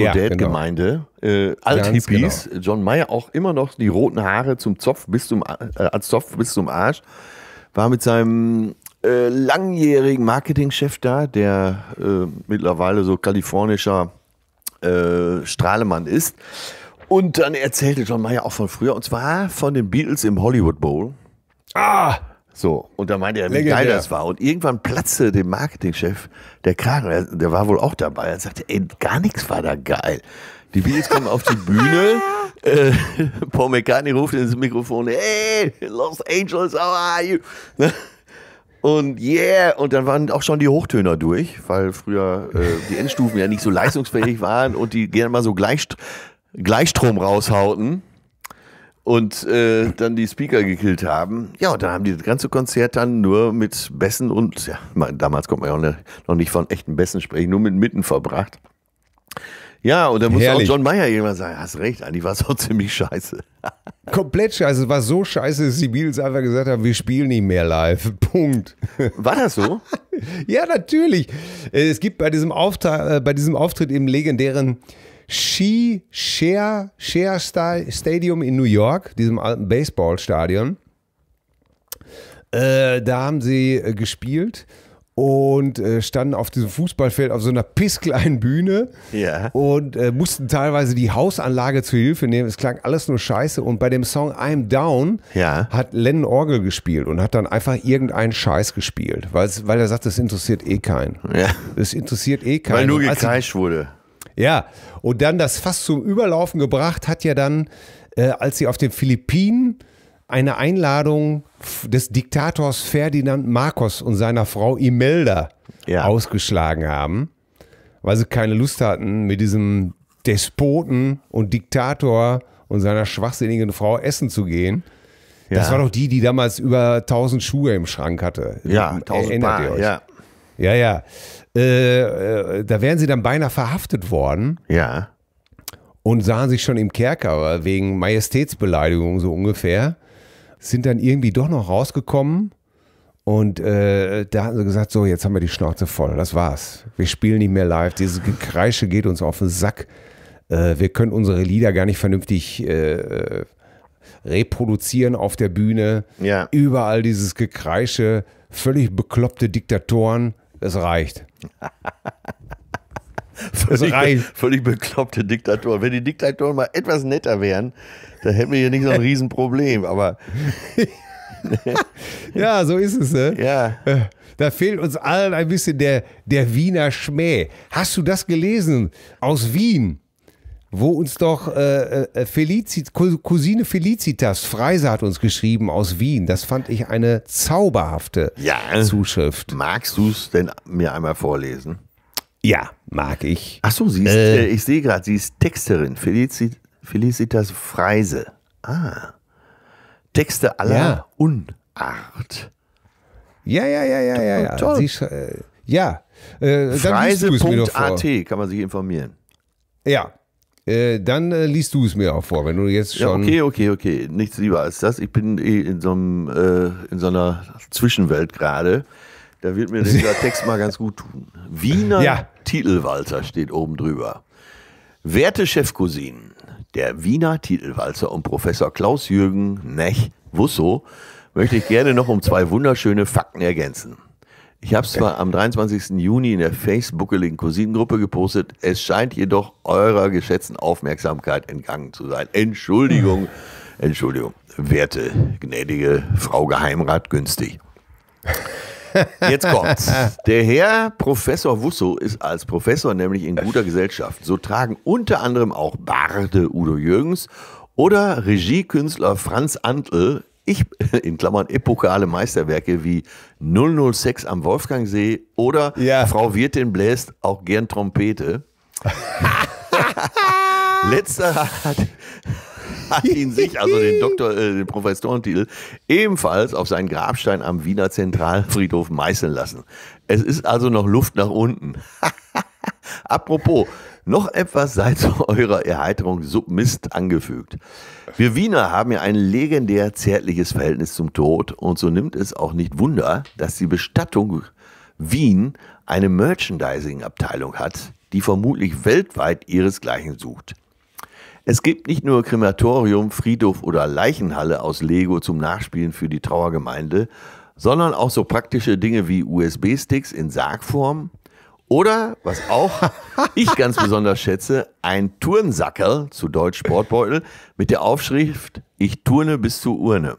ja, Dead genau. Gemeinde. Äh, Alt Hippies, genau. John Meyer auch immer noch die roten Haare zum Zopf bis zum, äh, als Zopf bis zum Arsch, war mit seinem äh, langjährigen Marketingchef da, der äh, mittlerweile so kalifornischer äh, Strahlemann ist. Und dann erzählte John Mayer auch von früher, und zwar von den Beatles im Hollywood Bowl. Ah! So, und da meinte er, wie geil das war. Und irgendwann platzte dem Marketingchef der Kragen, der war wohl auch dabei. Er sagte, ey, gar nichts war da geil. Die Beatles kommen auf die Bühne. *laughs* Äh, Paul McCartney ruft ins Mikrofon, hey, Los Angeles, how are you? Und yeah, und dann waren auch schon die Hochtöner durch, weil früher äh, die Endstufen ja nicht so leistungsfähig waren und die gerne mal so gleich, Gleichstrom raushauten und äh, dann die Speaker gekillt haben. Ja, und dann haben die das ganze Konzert dann nur mit Bässen und, ja, damals konnte man ja auch noch nicht von echten Bässen sprechen, nur mit Mitten verbracht. Ja, und da muss auch John Mayer irgendwann sagen, hast recht, eigentlich war es auch *laughs* ziemlich scheiße. Komplett scheiße. Es war so scheiße, dass die Beatles einfach gesagt haben, wir spielen nicht mehr live. *laughs* Punkt. War das so? *laughs* ja, natürlich. Äh, es gibt bei diesem, Aufta äh, bei diesem Auftritt im legendären She Share, Share Stadium in New York, diesem alten Baseballstadion, äh, da haben sie äh, gespielt und äh, standen auf diesem Fußballfeld auf so einer pisskleinen Bühne ja. und äh, mussten teilweise die Hausanlage zu Hilfe nehmen. Es klang alles nur scheiße. Und bei dem Song I'm Down ja. hat Lennon Orgel gespielt und hat dann einfach irgendeinen Scheiß gespielt, weil er sagt, das interessiert eh keinen. Ja. Das interessiert eh keinen. Weil nur gekreischt wurde. Ja, und dann das fast zum Überlaufen gebracht hat ja dann, äh, als sie auf den Philippinen eine Einladung des Diktators Ferdinand Marcos und seiner Frau Imelda ja. ausgeschlagen haben, weil sie keine Lust hatten, mit diesem Despoten und Diktator und seiner schwachsinnigen Frau essen zu gehen. Ja. Das war doch die, die damals über 1000 Schuhe im Schrank hatte. Ja, 1000 Paar, ja. Ja, ja. Äh, äh, da wären sie dann beinahe verhaftet worden. Ja. Und sahen sich schon im Kerker wegen Majestätsbeleidigung so ungefähr sind dann irgendwie doch noch rausgekommen und äh, da haben sie gesagt, so, jetzt haben wir die Schnauze voll, das war's. Wir spielen nicht mehr live, dieses Gekreische geht uns auf den Sack. Äh, wir können unsere Lieder gar nicht vernünftig äh, reproduzieren auf der Bühne. Ja. Überall dieses Gekreische, völlig bekloppte Diktatoren, es reicht. *laughs* Völlig, völlig bekloppte Diktatoren. Wenn die Diktatoren mal etwas netter wären, dann hätten wir hier nicht so ein *laughs* Riesenproblem. Aber. *laughs* ja, so ist es, ne? Ja. Äh, da fehlt uns allen ein bisschen der, der Wiener Schmäh. Hast du das gelesen aus Wien? wo uns doch äh, äh Felicit, Cousine Felicitas Freise hat uns geschrieben aus Wien. Das fand ich eine zauberhafte ja. Zuschrift. Magst du es denn mir einmal vorlesen? Ja mag ich. Ach so, sie ist, äh, äh ich sehe gerade, sie ist Texterin, Felicit Felicitas Freise. Ah. Texte aller ja. Unart. Ja, ja, ja, ja, ja, ja. Toll. Sie, äh, ja. Äh, Freise.at kann man sich informieren. Ja. Äh, dann äh, liest du es mir auch vor, wenn du jetzt schon. Ja, okay, okay, okay. Nichts lieber als das. Ich bin eh in so, einem, äh, in so einer Zwischenwelt gerade. Da wird mir dieser *laughs* Text mal ganz gut tun. Wiener ja. Titelwalzer steht oben drüber. Werte Chefcousinen, der Wiener Titelwalzer und Professor Klaus-Jürgen Nech Wusso möchte ich gerne noch um zwei wunderschöne Fakten ergänzen. Ich habe es zwar am 23. Juni in der facebookeligen Cousinengruppe gepostet, es scheint jedoch eurer geschätzten Aufmerksamkeit entgangen zu sein. Entschuldigung, Entschuldigung, werte, gnädige Frau Geheimrat günstig. Jetzt kommt's. Der Herr Professor Wusso ist als Professor nämlich in guter Gesellschaft. So tragen unter anderem auch Barde Udo Jürgens oder Regiekünstler Franz Antl ich, *laughs* in Klammern epokale Meisterwerke wie 006 am Wolfgangsee oder ja. Frau Wirtin bläst auch gern Trompete. *laughs* Letzter hat, hat ihn *laughs* sich, also den Doktor, äh, den Professorentitel, ebenfalls auf seinen Grabstein am Wiener Zentralfriedhof meißeln lassen. Es ist also noch Luft nach unten. *laughs* Apropos, noch etwas sei zu eurer Erheiterung submist angefügt. Wir Wiener haben ja ein legendär zärtliches Verhältnis zum Tod und so nimmt es auch nicht Wunder, dass die Bestattung Wien eine Merchandising-Abteilung hat, die vermutlich weltweit ihresgleichen sucht. Es gibt nicht nur Krematorium, Friedhof oder Leichenhalle aus Lego zum Nachspielen für die Trauergemeinde, sondern auch so praktische Dinge wie USB-Sticks in Sargform oder, was auch *laughs* ich ganz besonders schätze, ein Turnsackerl, zu Deutsch Sportbeutel, mit der Aufschrift Ich turne bis zur Urne.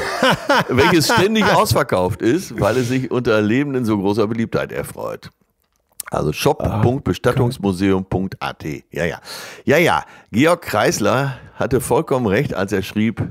*laughs* welches ständig ausverkauft ist, weil es sich unter Lebenden so großer Beliebtheit erfreut. Also shop.bestattungsmuseum.at. Ja, ja. Ja, ja. Georg Kreisler hatte vollkommen recht, als er schrieb,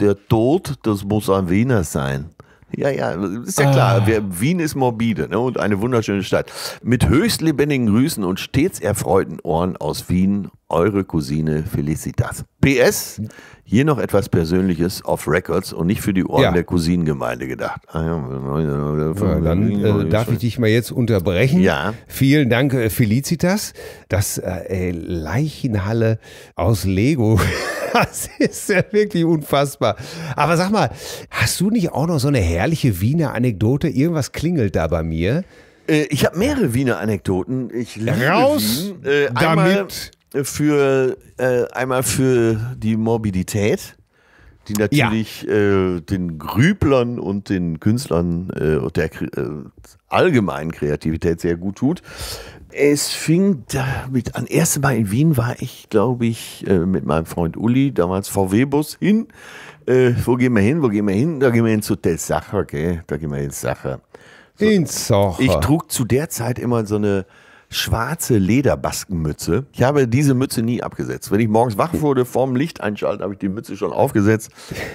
der Tod, das muss ein Wiener sein. Ja, ja, ist ja klar. Ah. Wien ist morbide ne? und eine wunderschöne Stadt. Mit höchst lebendigen Grüßen und stets erfreuten Ohren aus Wien, eure Cousine Felicitas. PS, hier noch etwas Persönliches auf Records und nicht für die Ohren ja. der Cousinengemeinde gedacht. Ah, ja. Ja, dann äh, darf ich dich mal jetzt unterbrechen. Ja. Vielen Dank, äh, Felicitas. Das äh, äh, Leichenhalle aus Lego. *laughs* Das ist ja wirklich unfassbar. Aber sag mal, hast du nicht auch noch so eine herrliche Wiener Anekdote? Irgendwas klingelt da bei mir. Äh, ich habe mehrere Wiener Anekdoten. Ich liebe Raus Wien. Äh, damit für äh, einmal für die Morbidität, die natürlich ja. äh, den Grüblern und den Künstlern äh, der äh, allgemeinen Kreativität sehr gut tut. Es fing damit an. Erste Mal in Wien war ich, glaube ich, äh, mit meinem Freund Uli, damals VW-Bus, hin. Äh, wo gehen wir hin? Wo gehen wir hin? Da gehen wir ins Hotel Sacher, okay? Da gehen wir ins Sacher. So, ins Sacher. Ich trug zu der Zeit immer so eine schwarze Lederbaskenmütze. Ich habe diese Mütze nie abgesetzt. Wenn ich morgens wach wurde, vorm Licht einschalten, habe ich die Mütze schon aufgesetzt.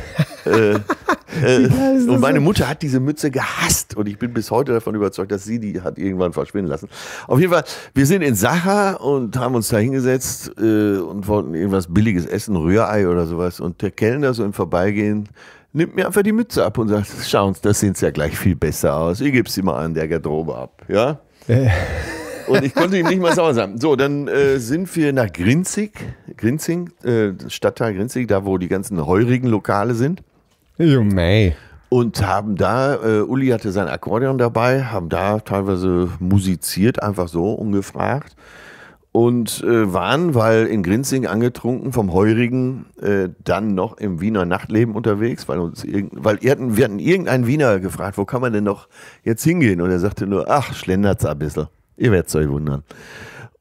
*laughs* äh, äh, und meine Mutter hat diese Mütze gehasst und ich bin bis heute davon überzeugt, dass sie die hat irgendwann verschwinden lassen. Auf jeden Fall, wir sind in Sacha und haben uns da hingesetzt äh, und wollten irgendwas Billiges essen, Rührei oder sowas. Und der Kellner so im Vorbeigehen nimmt mir einfach die Mütze ab und sagt, schauen Sie, das sieht ja gleich viel besser aus. Ich gebe sie mal an der Garderobe ab. Ja? *laughs* Und ich konnte ihm nicht mal sauer sein. So, dann äh, sind wir nach Grinzig, Grinzing, äh, Stadtteil Grinzig, da wo die ganzen heurigen Lokale sind. Junge. Oh, Und haben da, äh, Uli hatte sein Akkordeon dabei, haben da teilweise musiziert, einfach so ungefragt. Und äh, waren, weil in Grinzing angetrunken vom Heurigen, äh, dann noch im Wiener Nachtleben unterwegs, weil, uns weil wir, hatten, wir hatten irgendeinen Wiener gefragt, wo kann man denn noch jetzt hingehen? Und er sagte nur, ach, schlendert's ein bisschen. Ihr werdet euch wundern.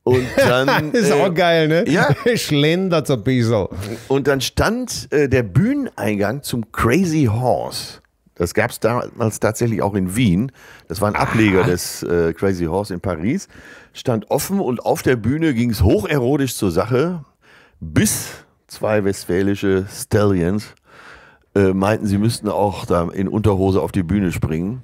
Und dann, *laughs* ist auch äh, geil, ne? Ja. *laughs* Schlendert so ein bisschen. Und dann stand äh, der Bühneneingang zum Crazy Horse. Das gab es damals tatsächlich auch in Wien. Das war ein Ableger ah. des äh, Crazy Horse in Paris. Stand offen und auf der Bühne ging es hocherotisch zur Sache, bis zwei westfälische Stallions äh, meinten, sie müssten auch da in Unterhose auf die Bühne springen.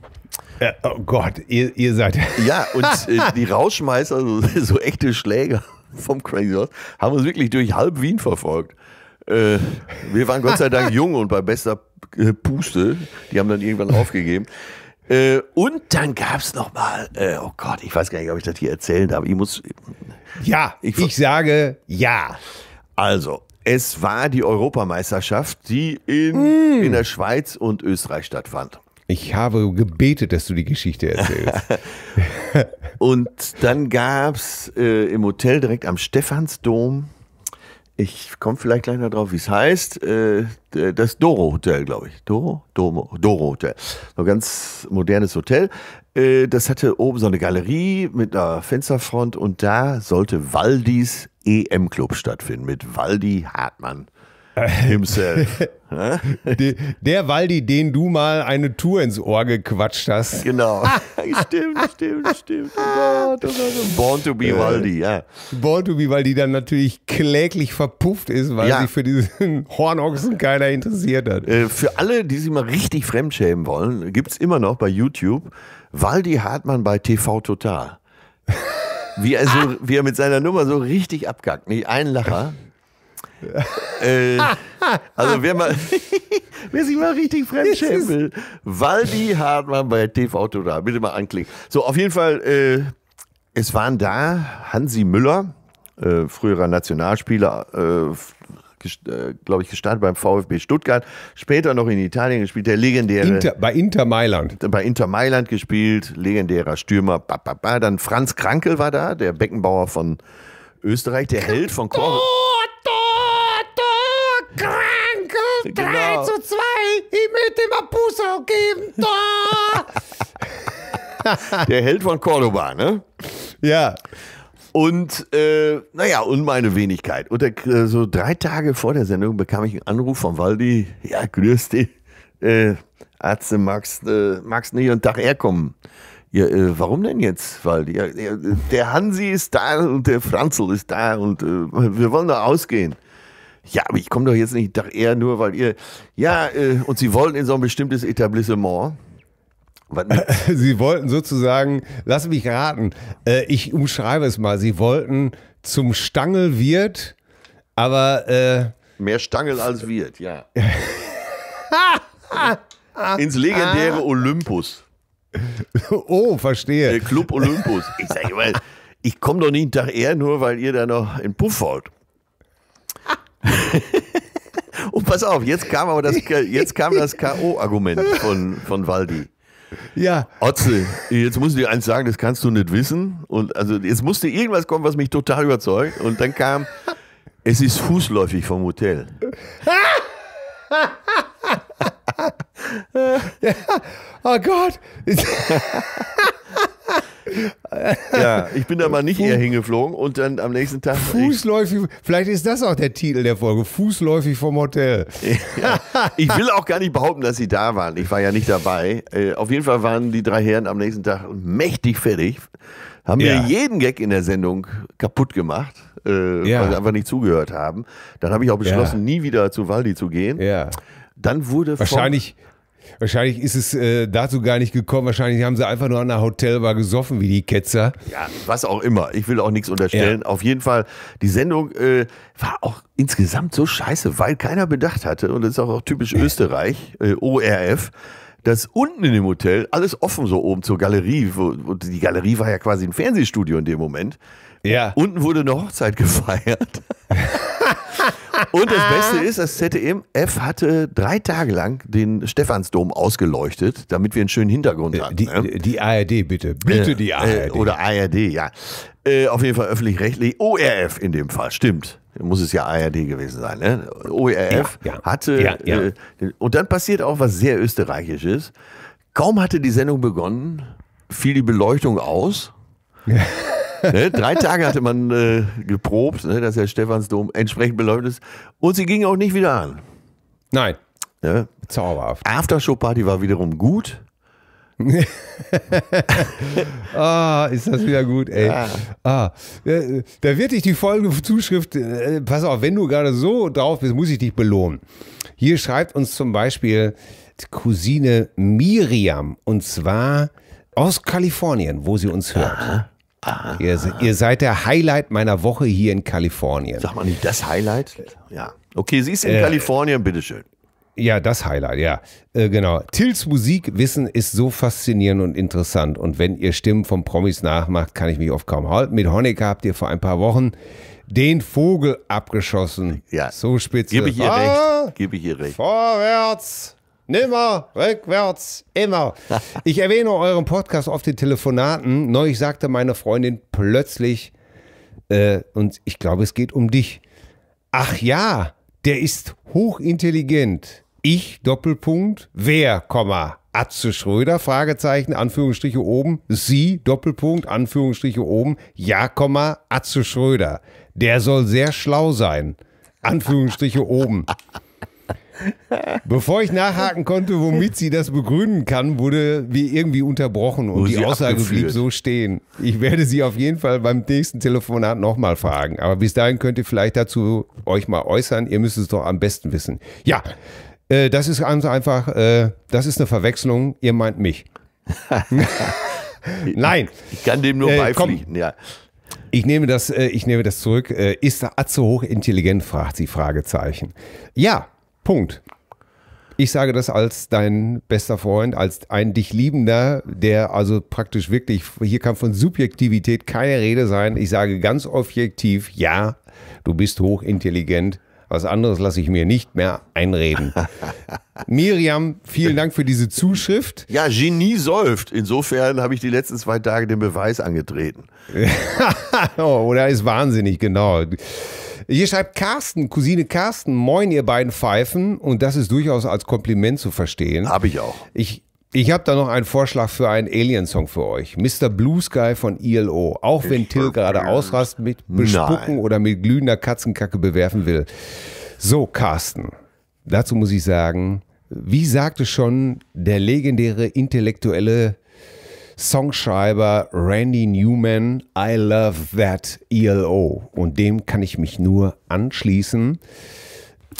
Äh, oh Gott, ihr, ihr seid. *laughs* Ja, und äh, die Rausschmeißer, so, *laughs* so, echte Schläger vom Crazy Horse, haben uns wirklich durch halb Wien verfolgt. Äh, wir waren Gott sei Dank *laughs* jung und bei bester äh, Puste. Die haben dann irgendwann aufgegeben. Äh, und dann gab es nochmal, äh, oh Gott, ich weiß gar nicht, ob ich das hier erzählen darf. Ich muss. Ja, ich, ich sage ja. Also, es war die Europameisterschaft, die in, mm. in der Schweiz und Österreich stattfand. Ich habe gebetet, dass du die Geschichte erzählst. *laughs* und dann gab es äh, im Hotel direkt am Stephansdom, ich komme vielleicht gleich noch drauf, wie es heißt, äh, das Doro Hotel, glaube ich. Doro? Domo, Doro Hotel. So ein ganz modernes Hotel. Äh, das hatte oben so eine Galerie mit einer Fensterfront und da sollte Waldis EM-Club stattfinden mit Waldi Hartmann. *laughs* himself. *laughs* De, der Waldi, den du mal eine Tour ins Ohr gequatscht hast. Genau. *laughs* stimmt, stimmt, stimmt. Oh Gott, oh Gott. Born to be äh, Waldi, ja. Born to be Waldi dann natürlich kläglich verpufft ist, weil ja. sich für diesen Hornochsen keiner interessiert hat. Äh, für alle, die sich mal richtig fremdschämen wollen, gibt es immer noch bei YouTube Waldi Hartmann bei TV Total. Wie er, so, ah. wie er mit seiner Nummer so richtig abgackt. Nicht ein Lacher äh, *laughs* also wer mal, *laughs* wer sich mal richtig fremdschämen will, Waldi Hartmann bei TV Total, bitte mal anklicken. So, auf jeden Fall, äh, es waren da Hansi Müller, äh, früherer Nationalspieler, äh, äh, glaube ich, gestartet beim VfB Stuttgart, später noch in Italien gespielt, der legendäre. Inter, bei Inter Mailand. Bei Inter Mailand gespielt, legendärer Stürmer, ba, ba, ba. dann Franz Krankel war da, der Beckenbauer von Österreich, der Held von Korb. 3 genau. zu 2, ich möchte dem geben. Da! *laughs* Der Held von Cordoba, ne? Ja. Und äh, naja, und meine Wenigkeit. Und der, äh, so drei Tage vor der Sendung bekam ich einen Anruf von Waldi. Ja, grüß dich. Äh, Arzt, magst, äh, magst nicht einen Tag herkommen. Ja, äh, warum denn jetzt? Waldi? ja, äh, der Hansi ist da und der Franzl ist da und äh, wir wollen da ausgehen. Ja, aber ich komme doch jetzt nicht doch eher nur, weil ihr, ja, äh, und sie wollen in so ein bestimmtes Etablissement. *laughs* Sie wollten sozusagen, lass mich raten, äh, ich umschreibe es mal, Sie wollten zum Stangelwirt, aber. Äh, Mehr Stangel als Wirt, ja. *laughs* Ins legendäre Olympus. *laughs* Oh, verstehe. Der äh, Club Olympus. Ich sage mal, ich komme doch nicht eher nur weil ihr da noch in Puff wollt. Und oh, pass auf, jetzt kam aber das, jetzt kam das K.O.-Argument von, von Waldi. Ja. Otze, jetzt muss ich dir eins sagen, das kannst du nicht wissen. Und also jetzt musste irgendwas kommen, was mich total überzeugt. Und dann kam, es ist fußläufig vom Hotel. *laughs* oh Gott. *laughs* *laughs* ja, ich bin da mal nicht eher hingeflogen und dann am nächsten Tag. Fußläufig, vielleicht ist das auch der Titel der Folge, Fußläufig vom Hotel. *laughs* ja, ich will auch gar nicht behaupten, dass sie da waren. Ich war ja nicht dabei. Äh, auf jeden Fall waren die drei Herren am nächsten Tag mächtig fertig. Haben ja. mir jeden Gag in der Sendung kaputt gemacht, äh, weil sie einfach nicht zugehört haben. Dann habe ich auch beschlossen, nie wieder zu Waldi zu gehen. Ja. Dann wurde wahrscheinlich, Wahrscheinlich ist es äh, dazu gar nicht gekommen. Wahrscheinlich haben sie einfach nur an der Hotelbar gesoffen, wie die Ketzer. Ja, was auch immer. Ich will auch nichts unterstellen. Ja. Auf jeden Fall, die Sendung äh, war auch insgesamt so scheiße, weil keiner bedacht hatte, und das ist auch, auch typisch ja. Österreich, äh, ORF, dass unten in dem Hotel alles offen so oben zur Galerie, wo, und die Galerie war ja quasi ein Fernsehstudio in dem Moment. Ja. Unten wurde eine Hochzeit *laughs* gefeiert. *laughs* Und das Beste ist, das ZDF hatte drei Tage lang den Stephansdom ausgeleuchtet, damit wir einen schönen Hintergrund äh, hatten. Die, ne? die ARD bitte, bitte äh, die äh, ARD. Oder ARD, ja. Äh, auf jeden Fall öffentlich-rechtlich, ORF in dem Fall, stimmt. Muss es ja ARD gewesen sein, ne? ORF ja, ja. hatte. Ja, äh, und dann passiert auch was sehr Österreichisches. Kaum hatte die Sendung begonnen, fiel die Beleuchtung aus. Ja. *laughs* Ne? Drei Tage hatte man äh, geprobt, ne? dass der Stephansdom entsprechend beleuchtet ist. Und sie ging auch nicht wieder an. Nein. Ne? Zauberhaft. Aftershow-Party war wiederum gut. *laughs* ah, ist das wieder gut, ey. Ja. Ah, äh, da wird dich die folgende *laughs* Zuschrift, äh, pass auf, wenn du gerade so drauf bist, muss ich dich belohnen. Hier schreibt uns zum Beispiel Cousine Miriam und zwar aus Kalifornien, wo sie uns hört. Ja. Ah. Ihr, ihr, seid der Highlight meiner Woche hier in Kalifornien. Sag mal nicht das Highlight? Ja. Okay, sie ist in äh, Kalifornien, bitteschön. Ja, das Highlight, ja. Äh, genau. Tills Musikwissen ist so faszinierend und interessant. Und wenn ihr Stimmen von Promis nachmacht, kann ich mich oft kaum halten. Mit Honecker habt ihr vor ein paar Wochen den Vogel abgeschossen. Ja. So spitze. Gebe ich ihr ah, recht. Gebe ich ihr recht. Vorwärts. Nimmer rückwärts, immer. *laughs* Ich erwähne euren Podcast auf den Telefonaten. Neulich sagte meine Freundin plötzlich, äh, und ich glaube, es geht um dich. Ach ja, der ist hochintelligent. Ich, Doppelpunkt, wer, Komma, Atze Schröder, Fragezeichen, Anführungsstriche oben, sie, Doppelpunkt, Anführungsstriche oben, ja, Komma, Atze Schröder. Der soll sehr schlau sein, Anführungsstriche oben. *laughs* *laughs* Bevor ich nachhaken konnte, womit sie das begründen kann, wurde wie irgendwie unterbrochen und die Aussage blieb so stehen. Ich werde sie auf jeden Fall beim nächsten Telefonat nochmal fragen. Aber bis dahin könnt ihr vielleicht dazu euch mal äußern. Ihr müsst es doch am besten wissen. Ja, äh, das ist ganz einfach, äh, das ist eine Verwechslung. Ihr meint mich. *laughs* Nein. Ich kann dem nur äh, beipflichten, ja. Ich nehme das, äh, ich nehme das zurück. Äh, ist Atze hochintelligent? fragt sie Fragezeichen. Ja, Punkt. Ich sage das als dein bester Freund, als ein dich liebender, der also praktisch wirklich, hier kann von Subjektivität keine Rede sein. Ich sage ganz objektiv, ja, du bist hochintelligent. Was anderes lasse ich mir nicht mehr einreden. *laughs* Miriam, vielen Dank für diese Zuschrift. Ja, Genie säuft. Insofern habe ich die letzten zwei Tage den Beweis angetreten. *laughs* Oder oh, ist wahnsinnig, genau. Hier schreibt Carsten, Cousine Carsten, moin ihr beiden Pfeifen und das ist durchaus als Kompliment zu verstehen. Habe ich auch. Ich, ich habe da noch einen Vorschlag für einen Alien-Song für euch. Mr. Blue Sky von ILO. Auch wenn Till gerade ausrast mit Bespucken Nein. oder mit glühender Katzenkacke bewerfen will. So, Carsten, dazu muss ich sagen, wie sagte schon der legendäre intellektuelle Songschreiber Randy Newman, I Love That ELO. Und dem kann ich mich nur anschließen.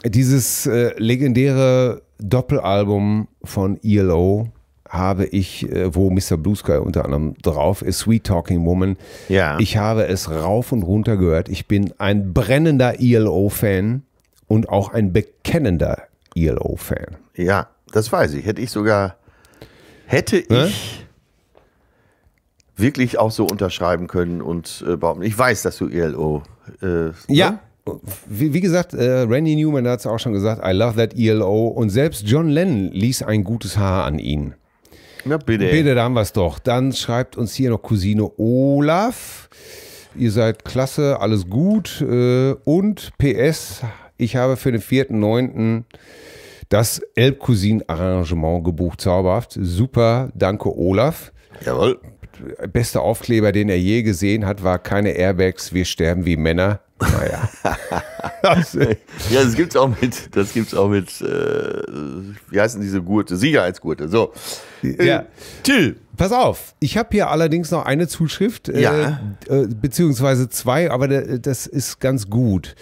Dieses äh, legendäre Doppelalbum von ELO habe ich, äh, wo Mr. Blue Sky unter anderem drauf ist, Sweet Talking Woman. Ja. Ich habe es rauf und runter gehört. Ich bin ein brennender ELO-Fan und auch ein bekennender ELO-Fan. Ja, das weiß ich. Hätte ich sogar, hätte ich. Hä? wirklich auch so unterschreiben können und äh, behaupten. Ich weiß, dass du ILO. E äh, ja. Ne? Wie, wie, gesagt, äh, Randy Newman hat es auch schon gesagt, I love that ELO. Und selbst John Lennon ließ ein gutes Haar an ihn. Na bitte. Bitte, da haben wir es doch. Dann schreibt uns hier noch Cousine Olaf. Ihr seid klasse, alles gut. Äh, und PS, ich habe für den 4.9. das Elbcusin-Arrangement gebucht. Zauberhaft. Super, danke Olaf. Jawohl beste Aufkleber, den er je gesehen hat, war keine Airbags, wir sterben wie Männer. Naja. *laughs* ja, das gibt's auch mit, das gibt's auch mit, äh, wie heißen diese Gurte? Sicherheitsgurte. So. Äh, ja. Till. Pass auf, ich habe hier allerdings noch eine Zuschrift, äh, ja. äh, beziehungsweise zwei, aber das ist ganz gut.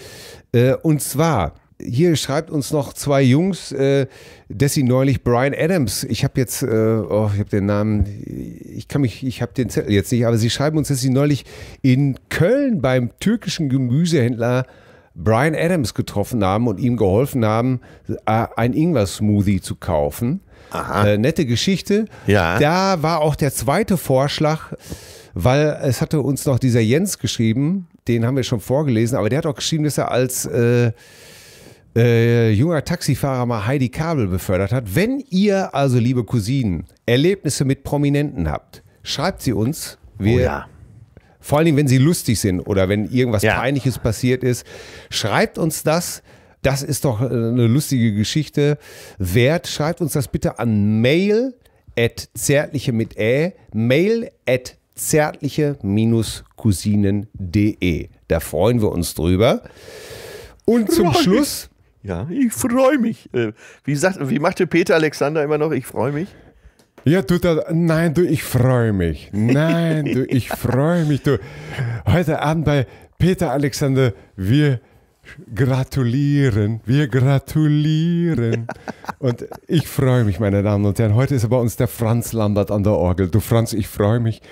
Äh, und zwar hier schreibt uns noch zwei Jungs, äh, Desi neulich Brian Adams. Ich habe jetzt, äh, oh, ich habe den Namen, ich kann mich, ich habe den Zettel jetzt nicht, aber sie schreiben uns, dass sie neulich in Köln beim türkischen Gemüsehändler Brian Adams getroffen haben und ihm geholfen haben, äh, ein Ingwer-Smoothie zu kaufen. Äh, nette Geschichte. Ja. Da war auch der zweite Vorschlag, weil es hatte uns noch dieser Jens geschrieben, den haben wir schon vorgelesen, aber der hat auch geschrieben, dass er als äh, äh, junger Taxifahrer mal Heidi Kabel befördert hat. Wenn ihr also, liebe Cousinen, Erlebnisse mit Prominenten habt, schreibt sie uns. Wir, oh ja. Vor allen Dingen, wenn sie lustig sind oder wenn irgendwas ja. Peinliches passiert ist, schreibt uns das. Das ist doch äh, eine lustige Geschichte wert. Schreibt uns das bitte an mail at zärtliche mit ä, mail at zärtliche-cousinen.de. Da freuen wir uns drüber. Und zum Schluss ja, ich freue mich. Äh, wie, sagt, wie machte Peter Alexander immer noch, ich freue mich? Ja, du, da, nein, du, ich freue mich. Nein, du, ich *laughs* freue mich. Du. Heute Abend bei Peter Alexander, wir gratulieren, wir gratulieren. Und ich freue mich, meine Damen und Herren. Heute ist bei uns der Franz Lambert an der Orgel. Du Franz, ich freue mich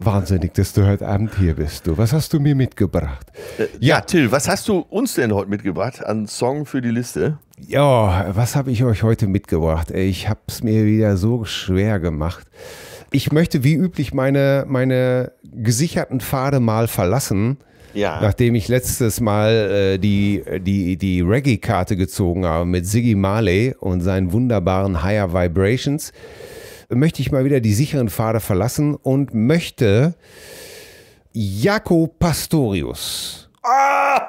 wahnsinnig, dass du heute Abend hier bist. Du. Was hast du mir mitgebracht? Äh, ja. ja, Till, was hast du uns denn heute mitgebracht an Song für die Liste? Ja, was habe ich euch heute mitgebracht? Ich habe es mir wieder so schwer gemacht. Ich möchte wie üblich meine, meine gesicherten Pfade mal verlassen. Ja. Nachdem ich letztes Mal äh, die, die, die Reggae-Karte gezogen habe mit Siggy Marley und seinen wunderbaren Higher Vibrations möchte ich mal wieder die sicheren Pfade verlassen und möchte Jaco Pastorius. Ah!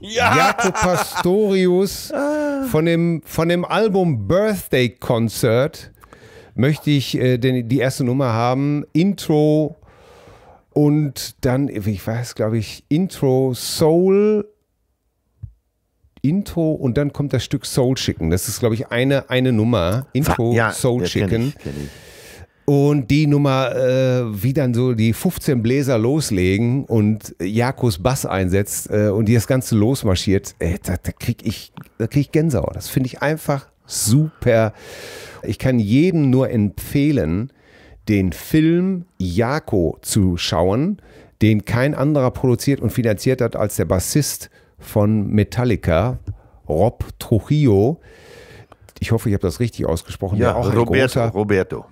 Ja! Jaco Pastorius ah. von, dem, von dem Album Birthday Concert möchte ich äh, den, die erste Nummer haben. Intro und dann, ich weiß, glaube ich, Intro Soul Intro und dann kommt das Stück Soul Chicken. Das ist, glaube ich, eine, eine Nummer. Intro, ja, Soul Chicken. Kenn ich, kenn ich. Und die Nummer, äh, wie dann so die 15 Bläser loslegen und Jakos Bass einsetzt äh, und die das Ganze losmarschiert, äh, da, da kriege ich, krieg ich Gänsehaut. Das finde ich einfach super. Ich kann jedem nur empfehlen, den Film Jako zu schauen, den kein anderer produziert und finanziert hat als der Bassist von Metallica, Rob Trujillo. Ich hoffe, ich habe das richtig ausgesprochen. Ja, auch Roberto, großer, Roberto.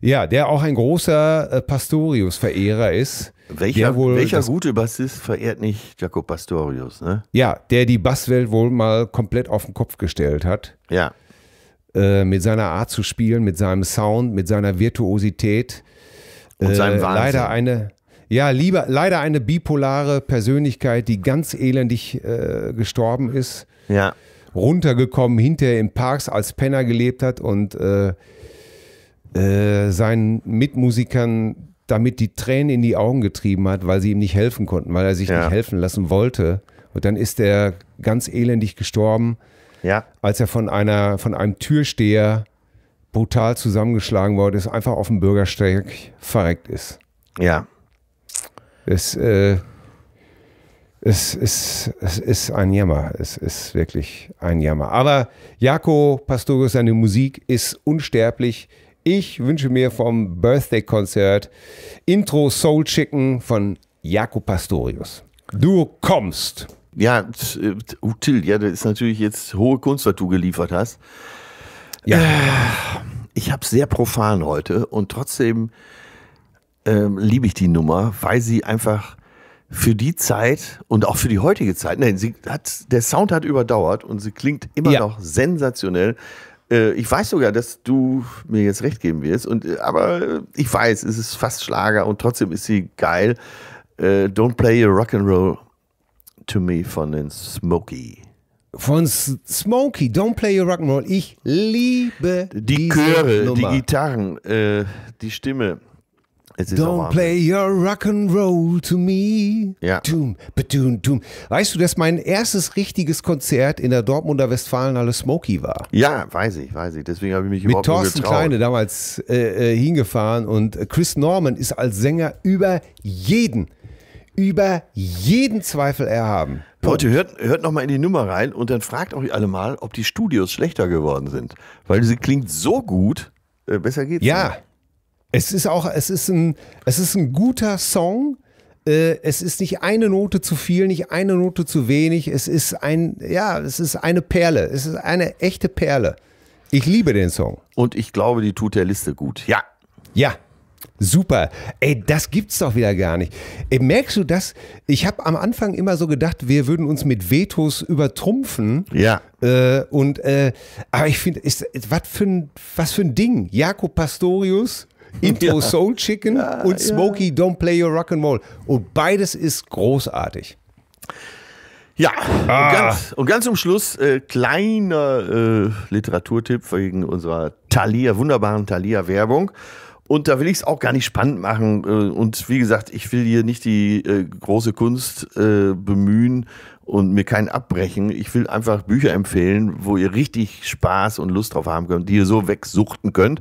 Ja, der auch ein großer äh, Pastorius-Verehrer ist. Welcher, welcher das, gute Bassist verehrt nicht Jaco Pastorius, ne? Ja, der die Basswelt wohl mal komplett auf den Kopf gestellt hat. Ja. Äh, mit seiner Art zu spielen, mit seinem Sound, mit seiner Virtuosität. Und äh, seinem Wahnsinn. Leider eine, ja, lieber, leider eine bipolare Persönlichkeit, die ganz elendig äh, gestorben ist. Ja. Runtergekommen, hinterher in Parks als Penner gelebt hat und äh, äh, seinen Mitmusikern damit die Tränen in die Augen getrieben hat, weil sie ihm nicht helfen konnten, weil er sich ja. nicht helfen lassen wollte. Und dann ist er ganz elendig gestorben, ja. als er von, einer, von einem Türsteher brutal zusammengeschlagen worden ist, einfach auf dem Bürgersteig verreckt ist. Ja. Es, äh, es, ist, es ist ein Jammer. Es ist wirklich ein Jammer. Aber Jaco Pastorius, seine Musik ist unsterblich. Ich wünsche mir vom Birthday-Konzert Intro Soul Chicken von Jaco Pastorius. Du kommst. Ja, äh, Util, ja, das ist natürlich jetzt hohe Kunst, was du geliefert hast. Ja. Äh, ich habe sehr profan heute und trotzdem ähm, liebe ich die Nummer, weil sie einfach für die Zeit und auch für die heutige Zeit, nein, sie hat, der Sound hat überdauert und sie klingt immer ja. noch sensationell. Äh, ich weiß sogar, dass du mir jetzt recht geben wirst, und, äh, aber äh, ich weiß, es ist fast Schlager und trotzdem ist sie geil. Äh, Don't play a Rock'n'Roll to me von den Smokey von Smokey, Don't Play Your Rock'n'Roll. Ich liebe die Chöre, Nummer. die Gitarren, äh, die Stimme. Es ist Don't play your rock and roll to me. Ja. Doom, badoom, doom. Weißt du, dass mein erstes richtiges Konzert in der Dortmunder Westfalenhalle Smoky war? Ja, weiß ich, weiß ich. Deswegen habe ich mich Mit überhaupt Thorsten getraut. Kleine damals äh, äh, hingefahren und Chris Norman ist als Sänger über jeden, über jeden Zweifel erhaben. Leute, hört, hört nochmal in die Nummer rein und dann fragt euch alle mal, ob die Studios schlechter geworden sind. Weil sie klingt so gut, äh, besser geht's. Ja. Nicht. Es ist auch, es ist ein, es ist ein guter Song. Äh, es ist nicht eine Note zu viel, nicht eine Note zu wenig. Es ist ein, ja, es ist eine Perle. Es ist eine echte Perle. Ich liebe den Song. Und ich glaube, die tut der Liste gut. Ja. Ja. Super. Ey, das gibt's doch wieder gar nicht. Ey, merkst du das? Ich habe am Anfang immer so gedacht, wir würden uns mit Vetos übertrumpfen. Ja. Äh, und äh, aber ich finde, was für ein was für ein Ding. Jakob Pastorius Intro Soul Chicken ja, und Smokey Don't Play Your Rock and Roll. Und beides ist großartig. Ja, ah. und, ganz, und ganz zum Schluss äh, kleiner äh, Literaturtipp wegen unserer Thalia, wunderbaren Thalia-Werbung. Und da will ich es auch gar nicht spannend machen. Äh, und wie gesagt, ich will hier nicht die äh, große Kunst äh, bemühen und mir keinen abbrechen. Ich will einfach Bücher empfehlen, wo ihr richtig Spaß und Lust drauf haben könnt, die ihr so wegsuchten könnt.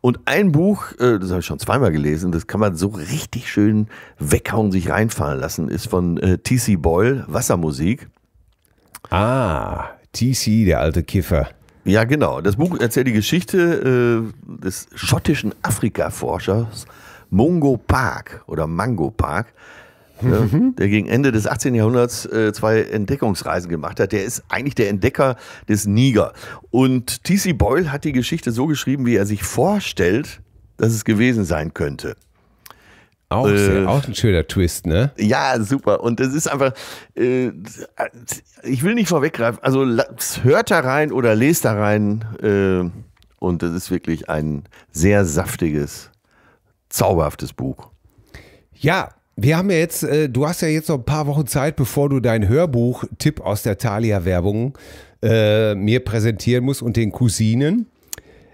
Und ein Buch, äh, das habe ich schon zweimal gelesen, das kann man so richtig schön weghauen, sich reinfallen lassen, ist von äh, T.C. Boyle, Wassermusik. Ah, T.C., der alte Kiffer. Ja, genau. Das Buch erzählt die Geschichte äh, des schottischen Afrika-Forschers Mungo Park oder Mango Park, Ne? Mhm. der gegen Ende des 18. Jahrhunderts äh, zwei Entdeckungsreisen gemacht hat. Der ist eigentlich der Entdecker des Niger. Und T.C. Boyle hat die Geschichte so geschrieben, wie er sich vorstellt, dass es gewesen sein könnte. Auch, äh, auch ein schöner Twist, ne? Ja, super. Und das ist einfach, äh, ich will nicht vorweggreifen, also hört da rein oder lest da rein. Äh, und das ist wirklich ein sehr saftiges, zauberhaftes Buch. Ja, wir haben ja jetzt, äh, du hast ja jetzt noch ein paar Wochen Zeit, bevor du dein Hörbuch-Tipp aus der Thalia-Werbung äh, mir präsentieren musst und den Cousinen.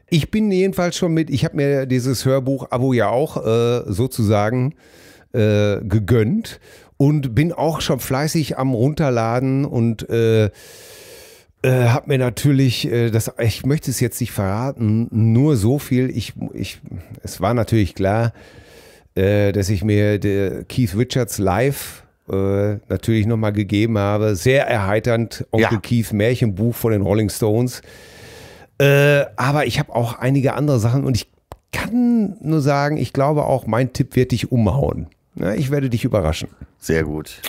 Ich bin jedenfalls schon mit, ich habe mir dieses Hörbuch-Abo ja auch äh, sozusagen äh, gegönnt und bin auch schon fleißig am Runterladen und äh, äh, hab mir natürlich, äh, das, ich möchte es jetzt nicht verraten, nur so viel. Ich, ich, es war natürlich klar, äh, dass ich mir äh, Keith Richards live äh, natürlich nochmal gegeben habe. Sehr erheiternd, Onkel ja. Keith Märchenbuch von den Rolling Stones. aber ich habe auch einige andere Sachen und ich kann nur sagen, ich glaube auch, mein Tipp wird dich umhauen. ich werde dich überraschen. Sehr gut.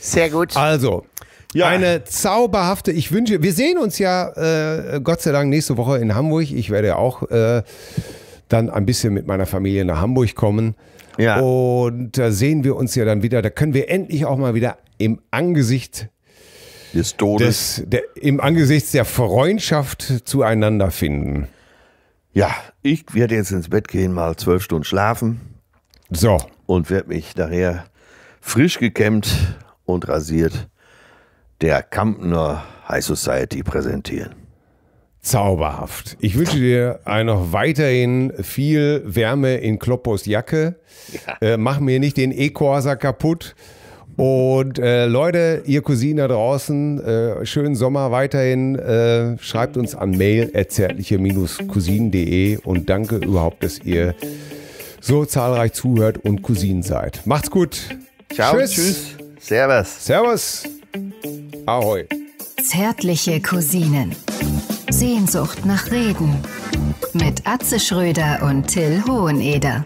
Sehr gut. Also, ja. Eine zauberhafte, ich wünsche, wir sehen uns ja Gott sei Dank nächste Woche in Hamburg. Ich werde auch dann ein bisschen mit meiner Familie nach Hamburg kommen. Ja. Und da sehen wir uns ja dann wieder. Da können wir endlich auch mal wieder im Angesicht des Todes, des, der, im Angesicht der Freundschaft zueinander finden. Ja, ich werde jetzt ins Bett gehen, mal zwölf Stunden schlafen. So. Und werde mich nachher frisch gekämmt und rasiert der Kampner High Society präsentieren. Zauberhaft. Ich wünsche dir noch weiterhin viel Wärme in Kloppos Jacke. Ja. Äh, mach mir nicht den E-Corsa kaputt. Und äh, Leute, ihr Cousin da draußen, äh, schönen Sommer weiterhin. Äh, schreibt uns an mail zärtliche-cousinen.de und danke überhaupt, dass ihr so zahlreich zuhört und Cousin seid. Macht's gut. Ciao, tschüss. tschüss. Servus. Servus. Ahoi. Zärtliche Cousinen. Sehnsucht nach Reden mit Atze Schröder und Till Hoheneder.